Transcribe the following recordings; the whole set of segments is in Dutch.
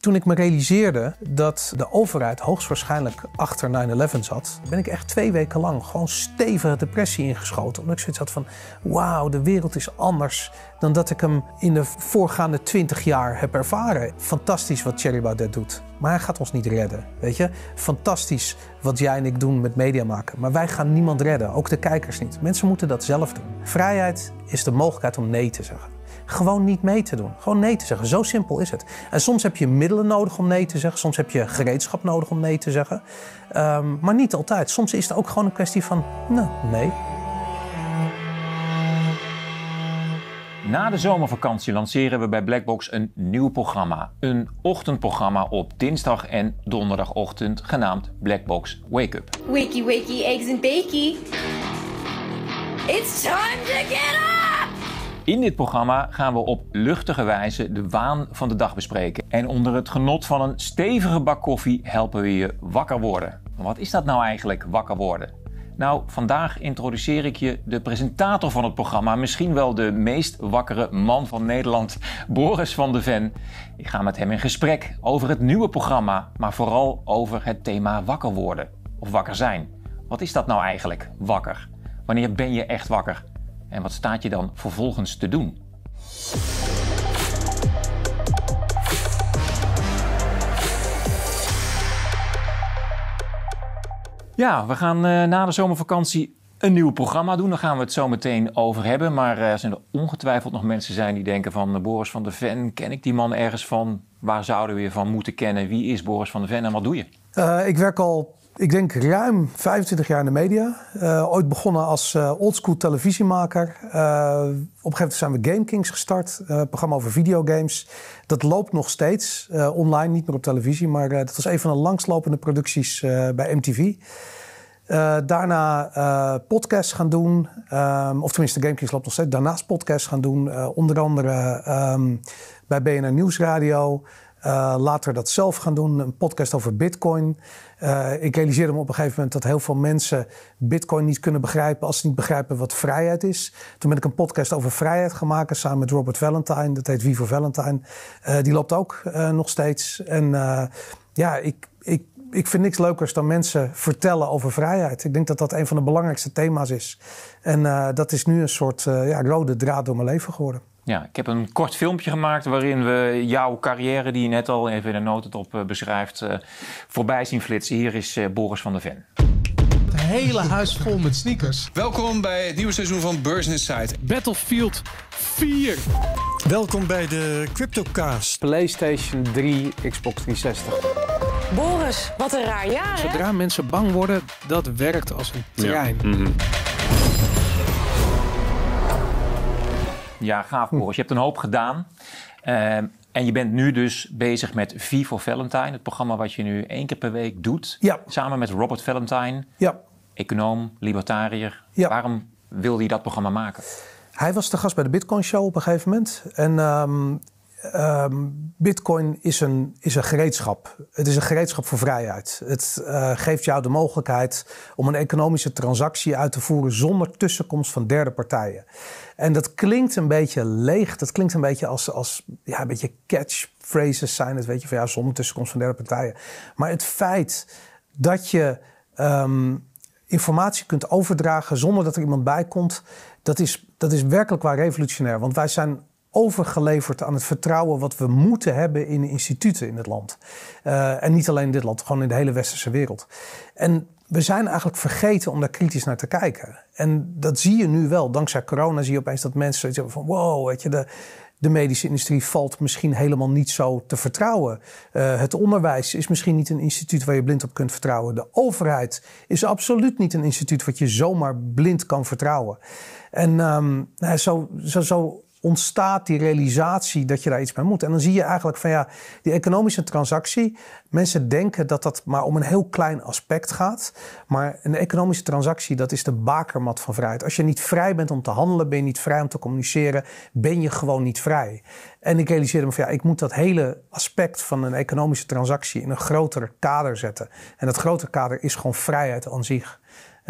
Toen ik me realiseerde dat de overheid hoogstwaarschijnlijk achter 9-11 zat, ben ik echt twee weken lang gewoon stevige depressie ingeschoten. Omdat ik zoiets had van, wauw, de wereld is anders dan dat ik hem in de voorgaande 20 jaar heb ervaren. Fantastisch wat Thierry Baudet doet, maar hij gaat ons niet redden, weet je. Fantastisch wat jij en ik doen met media maken, maar wij gaan niemand redden, ook de kijkers niet. Mensen moeten dat zelf doen. Vrijheid is de mogelijkheid om nee te zeggen gewoon niet mee te doen. Gewoon nee te zeggen. Zo simpel is het. En soms heb je middelen nodig om nee te zeggen. Soms heb je gereedschap nodig om nee te zeggen. Ehm, maar niet altijd. Soms is het ook gewoon een kwestie van nou, nee. Na de zomervakantie lanceren we bij Blackbox een nieuw programma. Een ochtendprogramma op dinsdag en donderdagochtend genaamd Blackbox Wake Up. Wakey wakey eggs and bakey. It's time to get up! In dit programma gaan we op luchtige wijze de waan van de dag bespreken. En onder het genot van een stevige bak koffie helpen we je wakker worden. Wat is dat nou eigenlijk, wakker worden? Nou, vandaag introduceer ik je de presentator van het programma, misschien wel de meest wakkere man van Nederland, Boris van de Ven. Ik ga met hem in gesprek over het nieuwe programma, maar vooral over het thema wakker worden of wakker zijn. Wat is dat nou eigenlijk, wakker? Wanneer ben je echt wakker? En wat staat je dan vervolgens te doen? Ja, we gaan eh, na de zomervakantie een nieuw programma doen. Daar gaan we het zo meteen over hebben. Maar er eh, zijn er ongetwijfeld nog mensen zijn die denken van eh, Boris van der Ven, ken ik die man ergens van? Waar zouden we je van moeten kennen? Wie is Boris van der Ven en wat doe je? ik werk al ik denk ruim 25 jaar in de media. Eh, ooit begonnen als eh, oldschool televisiemaker. Eh, op een gegeven moment zijn we Game Kings gestart, een programma over videogames. Dat loopt nog steeds, online, niet meer op televisie, maar dat was een van de langslopende producties bij MTV. daarna podcasts gaan doen, ehm, of tenminste Game Kings loopt nog steeds. Daarnaast podcasts gaan doen, onder andere ehm, bij BNR Nieuwsradio. Eh, later dat zelf gaan doen, een podcast over Bitcoin. Eh, ik realiseerde me op een gegeven moment dat heel veel mensen Bitcoin niet kunnen begrijpen als ze niet begrijpen wat vrijheid is. Toen ben ik een podcast over vrijheid gaan maken samen met Robert Valentine. Dat heet Wie voor Valentine. Eh, die loopt ook nog steeds. En ja, ik, ik, ik vind niks leukers dan mensen vertellen over vrijheid. Ik denk dat dat een van de belangrijkste thema's is. En dat is nu een soort ja, rode draad door mijn leven geworden. Ja, ik heb een kort filmpje gemaakt waarin we jouw carrière, die je net al even in de notendop eh, beschrijft, eh, voorbij zien flitsen. Hier is eh, Boris van der Ven. Het hele huis vol met sneakers. Welkom bij het nieuwe seizoen van Beurs Side. Battlefield 4. Welkom bij de CryptoCast. PlayStation 3, Xbox 360. Boris, wat een raar jaar, Zodra mensen bang worden, dat werkt als een trein. Mhm. Ja, gaaf Boris. Je hebt een hoop gedaan. Eh, en je bent nu dus bezig met V for Valentine. Het programma wat je nu één keer per week doet. Ja. Samen met Robert Valentine. Ja. Econoom, libertariër. Ja. Waarom wilde hij dat programma maken? Hij was te gast bij de Bitcoin Show op een gegeven moment. En ehm, Ehm, Bitcoin is een, is een gereedschap. Het is een gereedschap voor vrijheid. Het eh, geeft jou de mogelijkheid om een economische transactie uit te voeren zonder tussenkomst van derde partijen. En dat klinkt een beetje leeg. Dat klinkt een beetje als, als ja, een beetje catchphrases zijn het, weet je, van ja, zonder tussenkomst van derde partijen. Maar het feit dat je ehm, informatie kunt overdragen zonder dat er iemand bij komt, dat is, dat is werkelijk waar revolutionair. Want wij zijn overgeleverd aan het vertrouwen wat we moeten hebben in instituten in het land. Eh, en niet alleen in dit land, gewoon in de hele westerse wereld. En we zijn eigenlijk vergeten om daar kritisch naar te kijken. En dat zie je nu wel. Dankzij corona zie je opeens dat mensen zoiets hebben van... wow, weet je, de, de medische industrie valt misschien helemaal niet zo te vertrouwen. Eh, het onderwijs is misschien niet een instituut waar je blind op kunt vertrouwen. De overheid is absoluut niet een instituut wat je zomaar blind kan vertrouwen. En ehm, nou, zo, zo, zo ontstaat die realisatie dat je daar iets mee moet. En dan zie je eigenlijk van ja, die economische transactie. Mensen denken dat dat maar om een heel klein aspect gaat. Maar een economische transactie, dat is de bakermat van vrijheid. Als je niet vrij bent om te handelen, ben je niet vrij om te communiceren, ben je gewoon niet vrij. En ik realiseerde me van ja, ik moet dat hele aspect van een economische transactie in een groter kader zetten. En dat grotere kader is gewoon vrijheid aan zich.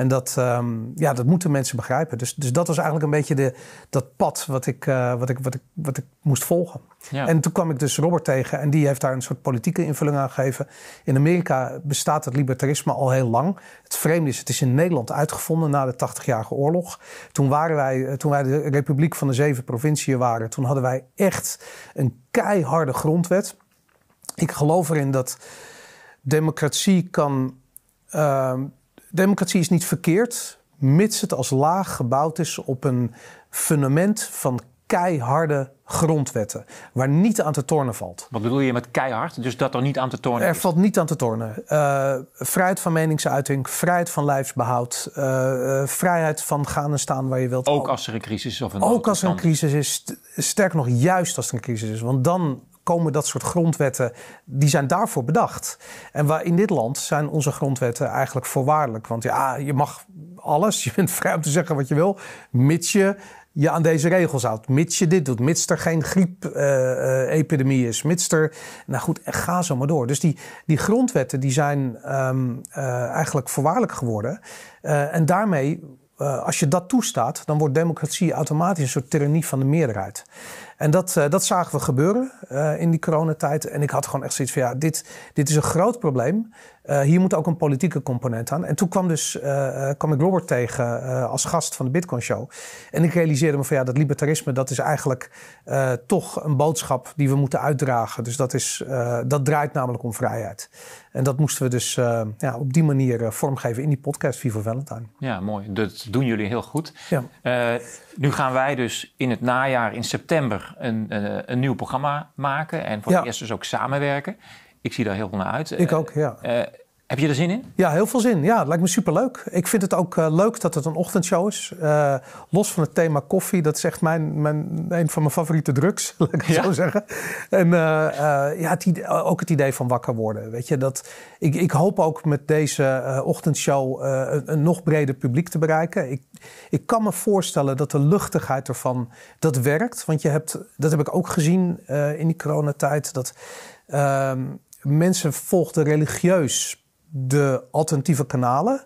En dat, ehm, ja, dat moeten mensen begrijpen. Dus, dus dat was eigenlijk een beetje de, dat pad wat ik, eh, wat ik, wat ik, wat ik moest volgen. En toen kwam ik dus Robert tegen en die heeft daar een soort politieke invulling aan gegeven. In Amerika bestaat het libertarisme al heel lang. Het vreemde is, het is in Nederland uitgevonden na de 80-jarige oorlog. Toen, waren wij, eh, toen wij de Republiek van de Zeven Provinciën waren, toen hadden wij echt een keiharde grondwet. Ik geloof erin dat democratie kan ehm, Democratie is niet verkeerd, mits het als laag gebouwd is op een fundament van keiharde grondwetten, waar niet aan te tornen valt. Wat bedoel je met keihard? Dus dat er niet aan te tornen er Er valt niet aan te tornen. Eh, vrijheid van meningsuiting, vrijheid van lijfsbehoud, eh, eh, vrijheid van gaan en staan waar je wilt. Ook als er een crisis is? Of een ook als er een crisis is. Sterker nog, juist als er een crisis is. Want dan komen dat soort grondwetten, die zijn daarvoor bedacht. En waar in dit land zijn onze grondwetten eigenlijk voorwaardelijk. Want ja, je mag alles, je bent vrij om te zeggen wat je wil, mits je je aan deze regels houdt. Mits je dit doet, mits er geen griepepidemie is, mits er... Nou goed, ga zo maar door. Dus die, die grondwetten die zijn ehm, eh, eigenlijk voorwaardelijk geworden. Eh, en daarmee, eh, als je dat toestaat, dan wordt democratie automatisch een soort tyrannie van de meerderheid. En dat, eh, dat zagen we gebeuren eh, in die coronatijd. En ik had gewoon echt zoiets van, ja, dit, dit is een groot probleem. Eh, hier moet ook een politieke component aan. En toen kwam, dus, kwam ik Robert tegen als gast van de Bitcoin Show. En ik realiseerde me van, ja, dat libertarisme, dat is eigenlijk toch een boodschap die we moeten uitdragen. Dus dat, is, dat draait namelijk om vrijheid. En dat moesten we dus ja, op die manier vormgeven in die podcast VIVA Valentine. Ja, mooi. Dat doen jullie heel goed. Ja nu gaan wij dus in het najaar, in september, een, een, eh, een nieuw programma maken. En voor de het eerst dus ook samenwerken. Ik zie daar heel veel naar uit. Ik eh, ook, ja. Eh, heb je er zin in? Ja, heel veel zin. Ja, het lijkt me superleuk. Ik vind het ook eh, leuk dat het een ochtendshow is. Eh, los van het thema koffie, dat is echt mijn, mijn, een van mijn favoriete drugs, laat ik ja. zo zeggen. En eh, ja, het ook het idee van wakker worden. Weet je, dat, ik, ik hoop ook met deze ochtendshow een, een, nog breder publiek te bereiken. Ik, ik kan me voorstellen dat de luchtigheid ervan, dat werkt. Want je hebt, dat heb ik ook gezien in die coronatijd, dat ehm, mensen volgden religieus de alternatieve kanalen,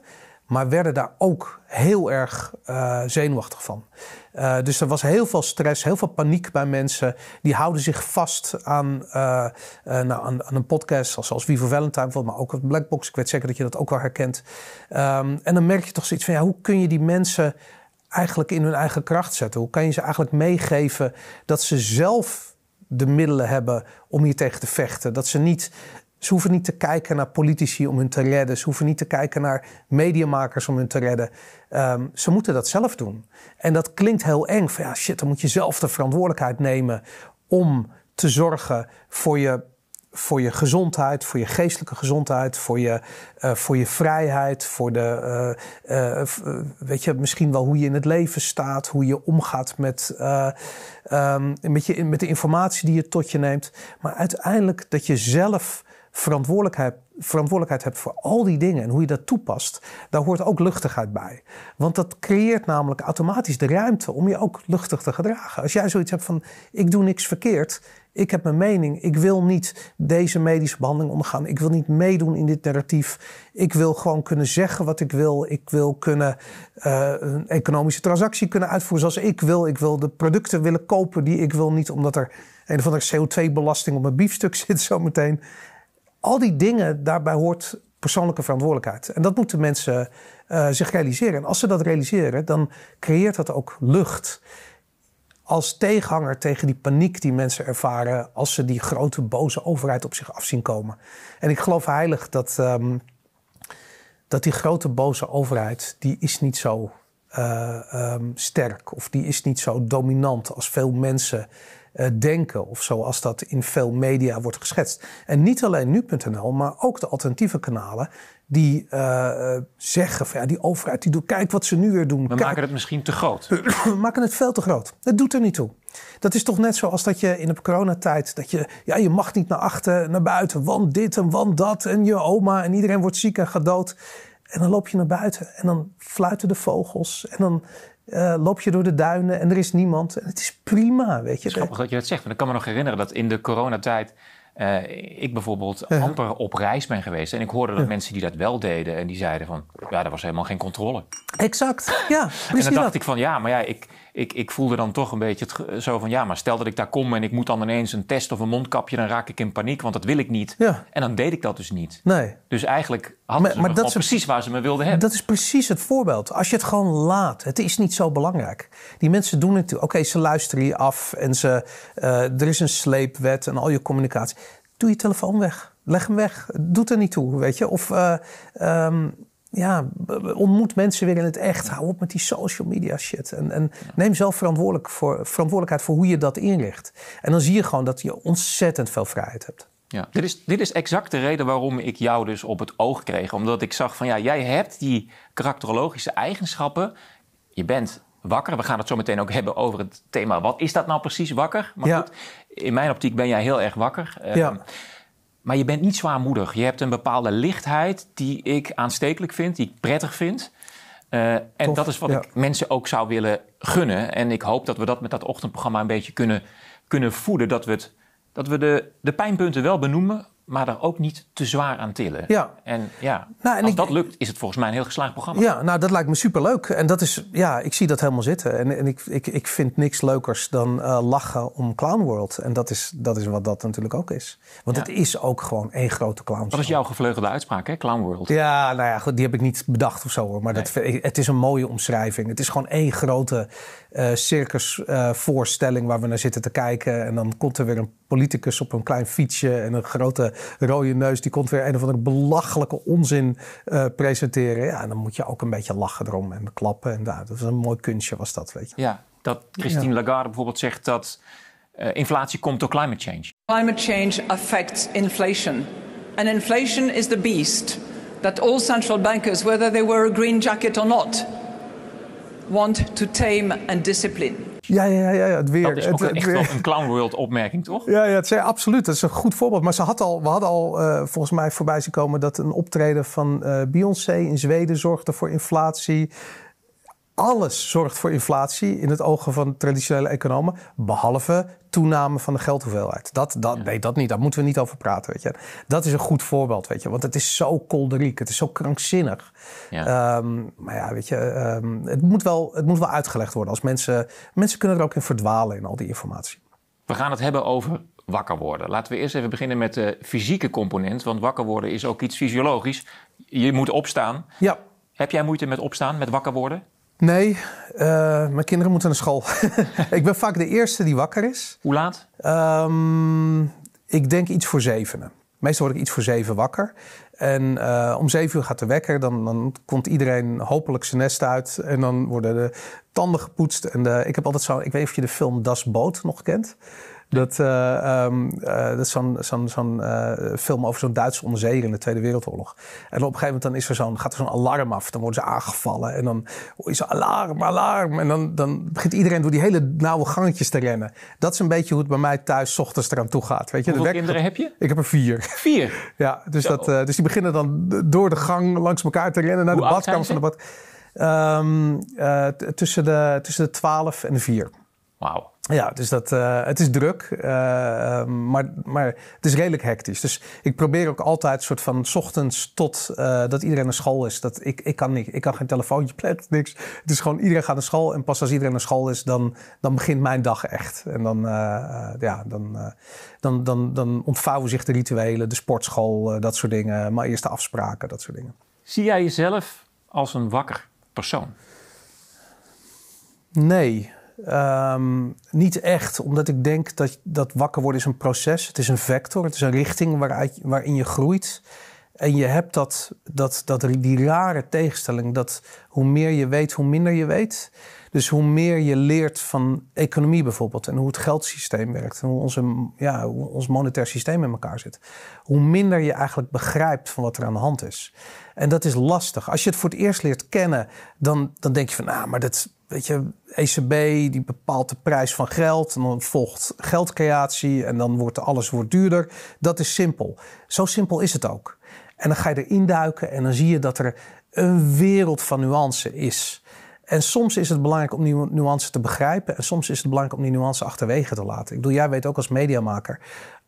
maar werden daar ook heel erg eh, zenuwachtig van. Eh, dus er was heel veel stress, heel veel paniek bij mensen. Die houden zich vast aan, eh, nou, aan, aan, een podcast zoals Vivo Valentine, maar ook het Blackbox. Ik weet zeker dat je dat ook wel herkent. Ehm, en dan merk je toch zoiets van, ja, hoe kun je die mensen eigenlijk in hun eigen kracht zetten? Hoe kan je ze eigenlijk meegeven dat ze zelf de middelen hebben om hier tegen te vechten. Dat ze niet ze hoeven niet te kijken naar politici om hun te redden. Ze hoeven niet te kijken naar mediamakers om hun te redden. Ehm, ze moeten dat zelf doen. En dat klinkt heel eng. Van, ja, shit, dan moet je zelf de verantwoordelijkheid nemen om te zorgen voor je, voor je gezondheid, voor je geestelijke gezondheid, voor je, eh, voor je vrijheid, voor de, eh, eh, weet je, misschien wel hoe je in het leven staat, hoe je omgaat met, ehm, met, je, met de informatie die je tot je neemt. Maar uiteindelijk dat je zelf verantwoordelijkheid, verantwoordelijkheid hebt voor al die dingen en hoe je dat toepast, daar hoort ook luchtigheid bij. Want dat creëert namelijk automatisch de ruimte om je ook luchtig te gedragen. Als jij zoiets hebt van: ik doe niks verkeerd, ik heb mijn mening, ik wil niet deze medische behandeling ondergaan, ik wil niet meedoen in dit narratief, ik wil gewoon kunnen zeggen wat ik wil, ik wil kunnen eh, een economische transactie kunnen uitvoeren zoals ik wil, ik wil de producten willen kopen die ik wil, niet omdat er een of andere CO2-belasting op mijn biefstuk zit zometeen. Al die dingen, daarbij hoort persoonlijke verantwoordelijkheid. En dat moeten mensen eh, zich realiseren. En als ze dat realiseren, dan creëert dat ook lucht. Als tegenhanger tegen die paniek die mensen ervaren als ze die grote boze overheid op zich af zien komen. En ik geloof heilig dat, ehm, dat die grote boze overheid, die is niet zo uh, um, sterk of die is niet zo dominant als veel mensen eh, denken. Of zoals dat in veel media wordt geschetst. En niet alleen nu.nl, maar ook de alternatieve kanalen die eh, eh, zeggen van ja, die overheid die doet, kijk wat ze nu weer doen. We maken het misschien te groot. We maken het veel te groot. Het doet er niet toe. Dat is toch net zoals dat je in de coronatijd, dat je, ja, je mag niet naar achter, naar buiten, want dit en want dat en je oma en iedereen wordt ziek en gaat dood. En dan loop je naar buiten en dan fluiten de vogels en dan uh, loop je door de duinen en er is niemand. En het is prima, weet je. Het is grappig dat je dat zegt. Want ik kan me nog herinneren dat in de coronatijd... Eh, ik bijvoorbeeld amper op reis ben geweest. En ik hoorde dat mensen die dat wel deden. En die zeiden van, ja, er was helemaal geen controle. Exact, ja. en dan dacht ik van, ja, maar ja, ik, ik, ik voelde dan toch een beetje het, zo van ja, maar stel dat ik daar kom en ik moet dan ineens een test of een mondkapje, dan raak ik in paniek, want dat wil ik niet. Ja. En dan deed ik dat dus niet. Nee. Dus eigenlijk hadden maar, ze dat is, precies waar ze me wilden hebben. Dat is precies het voorbeeld. Als je het gewoon laat, het is niet zo belangrijk. Die mensen doen het. Oké, ze luisteren je af en ze, eh, er is een sleepwet en al je communicatie. Doe je telefoon weg. Leg hem weg. Doet er niet toe, weet je. Of eh, ehm, ja, ontmoet mensen weer in het echt. Hou op met die social media shit. En, en neem zelf verantwoordelijk voor, verantwoordelijkheid voor hoe je dat inricht. En dan zie je gewoon dat je ontzettend veel vrijheid hebt. Ja, dit is, dit is exact de reden waarom ik jou dus op het oog kreeg. Omdat ik zag van ja, jij hebt die karakterologische eigenschappen. Je bent wakker. We gaan het zo meteen ook hebben over het thema. Wat is dat nou precies wakker? Maar ja. goed, in mijn optiek ben jij heel erg wakker. Ja. Ehm, maar je bent niet zwaarmoedig. Je hebt een bepaalde lichtheid die ik aanstekelijk vind, die ik prettig vind. Eh, en dat is wat ik mensen ook zou willen gunnen. En ik hoop dat we dat met dat ochtendprogramma een beetje kunnen, kunnen voeden. Dat we, het, dat we de, de pijnpunten wel benoemen, maar daar ook niet te zwaar aan tillen. Ja. En ja, nou, als dat lukt, is het volgens mij een heel geslaagd programma. Ja, nou dat lijkt me superleuk. En dat is, ja, ik zie dat helemaal zitten. En, en ik, ik, ik vind niks leukers dan eh, lachen om Clown World. En dat is, dat is wat dat natuurlijk ook is. Want het is ook gewoon één grote clown. Dat is jouw gevleugelde uitspraak, hè, Clown World. Ja, nou ja, die heb ik niet bedacht of zo hoor. Maar dat, het is een mooie omschrijving. Het is gewoon één grote eh, circusvoorstelling eh, waar we naar zitten te kijken. En dan komt er weer een politicus op een klein fietsje en een grote rode neus. Die komt weer een of andere belachelijke onzin eh, presenteren. Ja, en dan moet je ook een beetje lachen erom en klappen. En, daar. dat was een mooi kunstje, was dat, weet je. Ja, dat Christine Lagarde bijvoorbeeld zegt dat inflatie komt door climate change. Climate change affects inflation. And inflation is the beast that all central bankers, whether they wear a green jacket or not, want to tame and discipline. Ja, ja, ja, ja, het weer. Dat is toch echt een Clown World opmerking, toch? Ja, ja, het, absoluut. Dat is een goed voorbeeld. Maar ze had al, we hadden al eh, volgens mij voorbij zien komen... dat een optreden van eh, Beyoncé in Zweden zorgde voor inflatie alles zorgt voor inflatie in het ogen van traditionele economen, behalve toename van de geldhoeveelheid. Dat, dat, Nee, dat niet. Daar moeten we niet over praten. Weet je. Dat is een goed voorbeeld, weet je. Want het is zo kolderiek. Het is zo krankzinnig. Ehm, maar ja, weet je, ehm, het, moet wel, het moet wel uitgelegd worden. Als mensen, mensen kunnen er ook in verdwalen in al die informatie. We gaan het hebben over wakker worden. Laten we eerst even beginnen met de fysieke component. Want wakker worden is ook iets fysiologisch. Je moet opstaan. Ja. Heb jij moeite met opstaan, met wakker worden? Nee, eh, mijn kinderen moeten naar school. ik ben vaak de eerste die wakker is. Hoe laat? Ehm, ik denk iets voor zevenen. Meestal word ik iets voor zeven wakker. En eh, om zeven uur gaat de wekker. Dan, dan komt iedereen hopelijk zijn nest uit. En dan worden de tanden gepoetst. En de, ik heb altijd zo... Ik weet of je de film Das Boot nog kent. Dat, eh, ehm, eh, dat is zo'n eh, film over zo'n Duitse onderzeeër in de Tweede Wereldoorlog. En op een gegeven moment dan is er gaat er zo'n alarm af. Dan worden ze aangevallen. En dan is er alarm, alarm. En dan, dan begint iedereen door die hele nauwe gangetjes te rennen. Dat is een beetje hoe het bij mij thuis ochtends eraan toe gaat. Weet je? Hoeveel kinderen heb je? Ik heb er vier. Vier? ja, dus, dus die beginnen dan door de gang langs elkaar te rennen naar de badkamer van de bad. Ehm, tussen, de, tussen de twaalf en de vier. Wauw. Ja, dus dat, eh, het is druk, eh, ehm, maar, maar het is redelijk hectisch. Dus ik probeer ook altijd soort van s ochtends tot eh, dat iedereen naar school is. Dat ik, ik, kan niet, ik kan geen telefoontje plekken, niks. Het is gewoon iedereen gaat naar school en pas als iedereen naar school is, dan, dan begint mijn dag echt. En dan, ja, dan, dan, dan, dan ontvouwen zich de rituelen, de sportschool, dat soort dingen. Maar eerst de afspraken, dat soort dingen. Zie jij jezelf als een wakker persoon? Nee, Ehm, niet echt, omdat ik denk dat, dat wakker worden is een proces. Het is een vector, het is een richting waaruit, waarin je groeit. En je hebt dat, dat, dat, die rare tegenstelling dat hoe meer je weet, hoe minder je weet. Dus hoe meer je leert van economie bijvoorbeeld en hoe het geldsysteem werkt en hoe, onze, ja, ons monetair systeem in elkaar zit, hoe minder je eigenlijk begrijpt van wat er aan de hand is. En dat is lastig. Als je het voor het eerst leert kennen, dan, dan denk je van, nou, maar dat, weet je, ECB die bepaalt de prijs van geld. En dan volgt geldcreatie en dan wordt alles wordt duurder. Dat is simpel. Zo simpel is het ook. En dan ga je erin duiken en dan zie je dat er een wereld van nuance is. En soms is het belangrijk om die nuance te begrijpen. En soms is het belangrijk om die nuance achterwege te laten. Ik bedoel, jij weet ook als mediamaker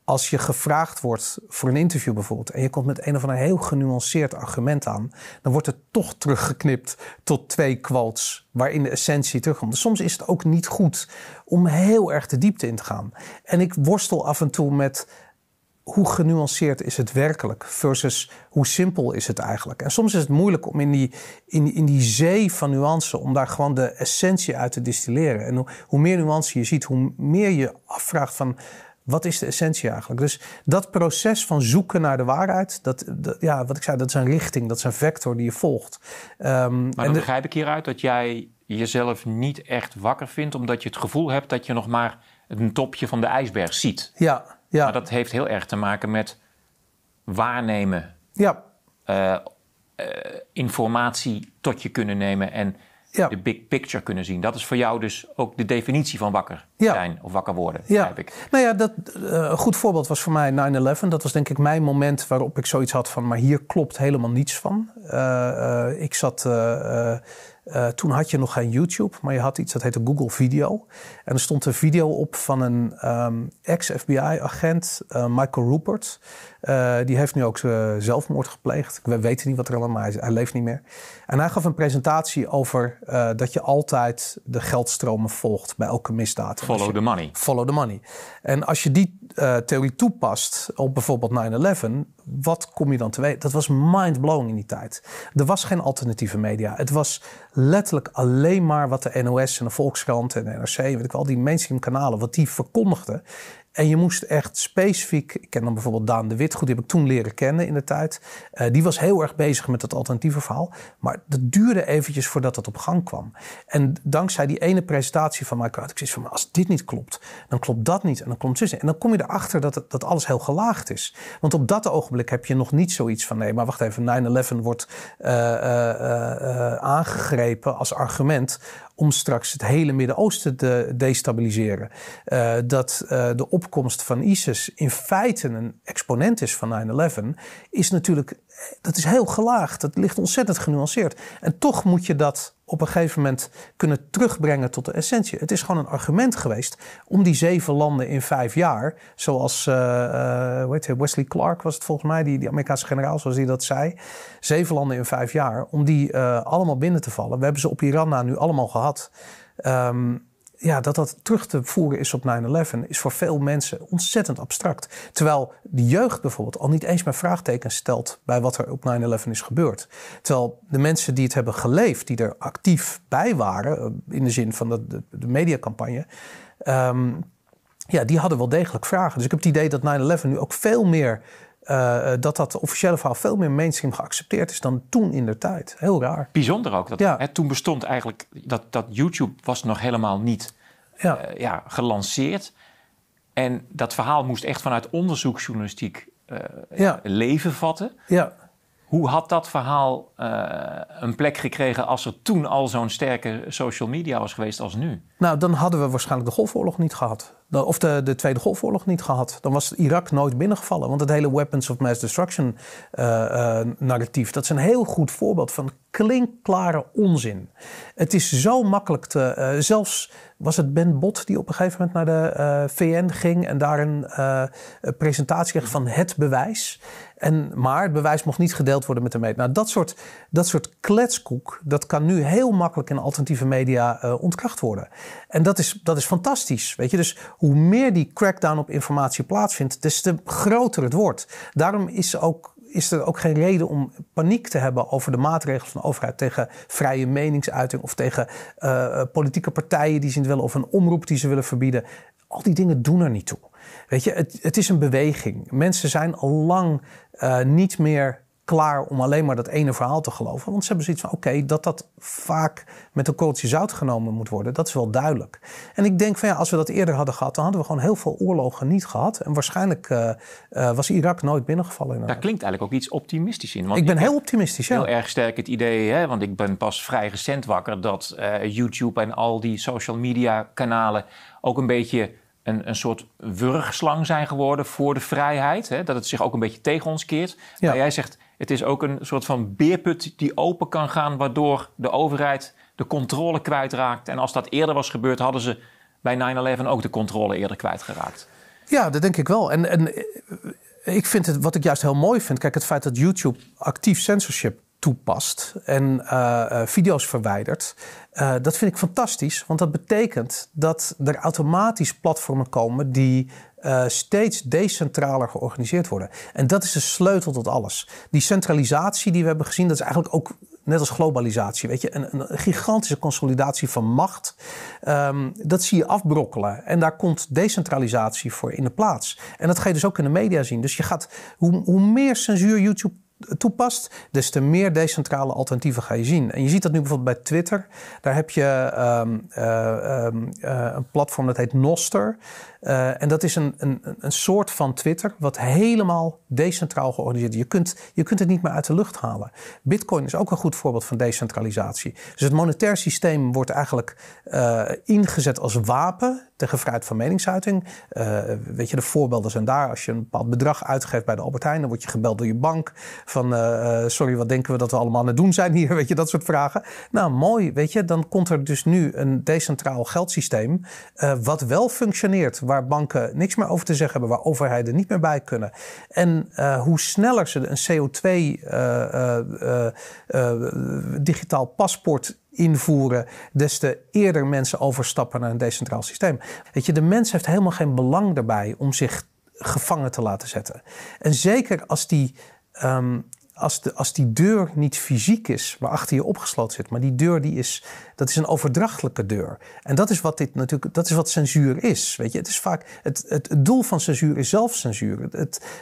als je gevraagd wordt voor een interview bijvoorbeeld en je komt met een of ander heel genuanceerd argument aan, dan wordt het toch teruggeknipt tot twee quotes waarin de essentie terugkomt. Dus soms is het ook niet goed om heel erg de diepte in te gaan. En ik worstel af en toe met hoe genuanceerd is het werkelijk versus hoe simpel is het eigenlijk. En soms is het moeilijk om in die, in, in die zee van nuance, om daar gewoon de essentie uit te distilleren. En hoe, hoe meer nuance je ziet, hoe meer je afvraagt van wat is de essentie eigenlijk? Dus dat proces van zoeken naar de waarheid, dat, ja, wat ik zei, dat is een richting, dat is een vector die je volgt. Ehm, maar dan, en begrijp ik hieruit dat jij jezelf niet echt wakker vindt, omdat je het gevoel hebt dat je nog maar een topje van de ijsberg ziet. Ja, ja. Maar dat heeft heel erg te maken met waarnemen. Ja. Eh, eh, informatie tot je kunnen nemen en ja. de big picture kunnen zien. Dat is voor jou dus ook de definitie van wakker zijn of wakker worden, ja. heb ik. Nou ja, dat, eh, een goed voorbeeld was voor mij 9-11. Dat was denk ik mijn moment waarop ik zoiets had van... maar hier klopt helemaal niets van. Eh, eh, ik zat... toen had je nog geen YouTube, maar je had iets dat heette Google Video. En er stond een video op van een ehm, ex-FBI-agent, Michael Rupert. Eh, die heeft nu ook zelfmoord gepleegd. We weten niet wat er allemaal is. Hij leeft niet meer. En hij gaf een presentatie over eh, dat je altijd de geldstromen volgt bij elke misdaad. Follow the money. Follow the money. En als je die eh, theorie toepast op bijvoorbeeld 9-11, wat kom je dan te weten? Dat was mind-blowing in die tijd. Er was geen alternatieve media. Het was letterlijk alleen maar wat de NOS en de Volkskrant en de NRC, weet ik al die mainstream kanalen, wat die verkondigden. En je moest echt specifiek, ik ken dan bijvoorbeeld Daan de Wit, goed, die heb ik toen leren kennen in de tijd. Eh, die was heel erg bezig met dat alternatieve verhaal. Maar dat duurde eventjes voordat dat op gang kwam. En dankzij die ene presentatie van Michael ik zei van, als dit niet klopt, dan klopt dat niet en dan klopt zussen. En dan kom je erachter dat, dat alles heel gelaagd is. Want op dat ogenblik heb je nog niet zoiets van, nee, maar wacht even, 9-11 wordt eh, eh, aangegrepen als argument om straks het hele Midden-Oosten te destabiliseren. Eh, dat eh, de opkomst van ISIS in feite een exponent is van 9-11, is natuurlijk dat is heel gelaagd. Dat ligt ontzettend genuanceerd. En toch moet je dat op een gegeven moment kunnen terugbrengen tot de essentie. Het is gewoon een argument geweest om die zeven landen in vijf jaar, zoals uh, uh, Wesley Clark was het volgens mij, die, die Amerikaanse generaal, zoals hij dat zei, zeven landen in vijf jaar, om die eh, allemaal binnen te vallen. We hebben ze op Iran nou nu allemaal gehad. Um, ja, dat dat terug te voeren is op 9-11 is voor veel mensen ontzettend abstract. Terwijl de jeugd bijvoorbeeld al niet eens meer vraagtekens stelt bij wat er op 9-11 is gebeurd. Terwijl de mensen die het hebben geleefd, die er actief bij waren, eh, in de zin van de, de, mediacampagne, ehm, ja, die hadden wel degelijk vragen. Dus ik heb het idee dat 9-11 nu ook veel meer eh, eh, dat dat officiële verhaal veel meer mainstream geaccepteerd is dan toen in de tijd. Heel raar. Bijzonder ook. Dat, ja. hè, toen bestond eigenlijk dat, dat YouTube was nog helemaal niet ja. Eh, gelanceerd. En dat verhaal moest echt vanuit onderzoeksjournalistiek leven vatten. Ja. Hoe had dat verhaal een plek gekregen als er toen al zo'n sterke social media was geweest als nu? Nou, dan hadden we waarschijnlijk de Golfoorlog niet gehad of de, de, Tweede Golfoorlog niet gehad. Dan was Irak nooit binnengevallen. Want het hele weapons of mass destruction eh, eh, narratief, dat is een heel goed voorbeeld van klinkklare onzin. Het is zo makkelijk te, eh, zelfs was het Ben Bot die op een gegeven moment naar de eh, VN ging en daar eh, een presentatie kreeg van het bewijs. En, maar het bewijs mocht niet gedeeld worden met de media. Nou, dat soort, dat soort kletskoek, dat kan nu heel makkelijk in alternatieve media eh, ontkracht worden. En dat is, dat is fantastisch. Weet je? Dus hoe meer die crackdown op informatie plaatsvindt, des te groter het wordt. Daarom is ook is er ook geen reden om paniek te hebben over de maatregelen van de overheid tegen vrije meningsuiting of tegen eh, politieke partijen die ze willen of een omroep die ze willen verbieden. Al die dingen doen er niet toe. Weet je, het, het is een beweging. Mensen zijn al lang eh, niet meer klaar om alleen maar dat ene verhaal te geloven. Want ze hebben zoiets van: oké, dat dat vaak met een korreltje zout genomen moet worden, dat is wel duidelijk. En ik denk van ja, als we dat eerder hadden gehad, dan hadden we gewoon heel veel oorlogen niet gehad. En waarschijnlijk eh, eh, was Irak nooit binnengevallen. Daar klinkt eigenlijk ook iets optimistisch in. Want ik ben heel optimistisch, ja. Heel erg sterk het idee, hè, want ik ben pas vrij recent wakker, dat eh, YouTube en al die social media kanalen ook een beetje een, een soort wurgslang zijn geworden voor de vrijheid. Hè? Dat het zich ook een beetje tegen ons keert. Maar jij zegt, het is ook een soort van beerput die open kan gaan... waardoor de overheid de controle kwijtraakt. En als dat eerder was gebeurd, hadden ze bij 9-11 ook de controle eerder kwijtgeraakt. Ja, dat denk ik wel. En, en eh, ik vind het, wat ik juist heel mooi vind... kijk, het feit dat YouTube actief censorship toepast en eh, eh, video's verwijdert. Eh, dat vind ik fantastisch, want dat betekent dat er automatisch platformen komen die steeds decentraler georganiseerd worden. En dat is de sleutel tot alles. Die centralisatie die we hebben gezien, dat is eigenlijk ook net als globalisatie. Weet je, een, een gigantische consolidatie van macht. Ehm, dat zie je afbrokkelen. En daar komt decentralisatie voor in de plaats. En dat ga je dus ook in de media zien. Dus je gaat, hoe, hoe meer censuur YouTube toepast, des te meer decentrale alternatieven ga je zien. En je ziet dat nu bijvoorbeeld bij Twitter. Daar heb je ehm, eh, ehm, eh, een platform dat heet Noster. Eh, en dat is een, een, een soort van Twitter wat helemaal decentraal georganiseerd is. Je kunt, je kunt het niet meer uit de lucht halen. Bitcoin is ook een goed voorbeeld van decentralisatie. Dus het monetair systeem wordt eigenlijk ingezet als wapen tegen vrijheid van meningsuiting. weet je, de voorbeelden zijn daar. Als je een bepaald bedrag uitgeeft bij de Albert Heijn, dan word je gebeld door je bank. Van eh, eh, sorry, wat denken we dat we allemaal aan het doen zijn hier? Weet je, dat soort vragen. Nou, mooi, weet je. Dan komt er dus nu een decentraal geldsysteem. Eh, wat wel functioneert, waar banken niks meer over te zeggen hebben, waar overheden niet meer bij kunnen. En hoe sneller ze een CO2-digitaal paspoort invoeren, des te eerder mensen overstappen naar een decentraal systeem. Weet je, de mens heeft helemaal geen belang daarbij om zich gevangen te laten zetten. En zeker als die Ehm, als, de, als die deur niet fysiek is waarachter je opgesloten zit, maar die deur die is, dat is een overdrachtelijke deur. En dat is wat dit natuurlijk, dat is wat censuur is. Weet je, het is vaak, het, het, het doel van censuur is zelfcensuur. Het,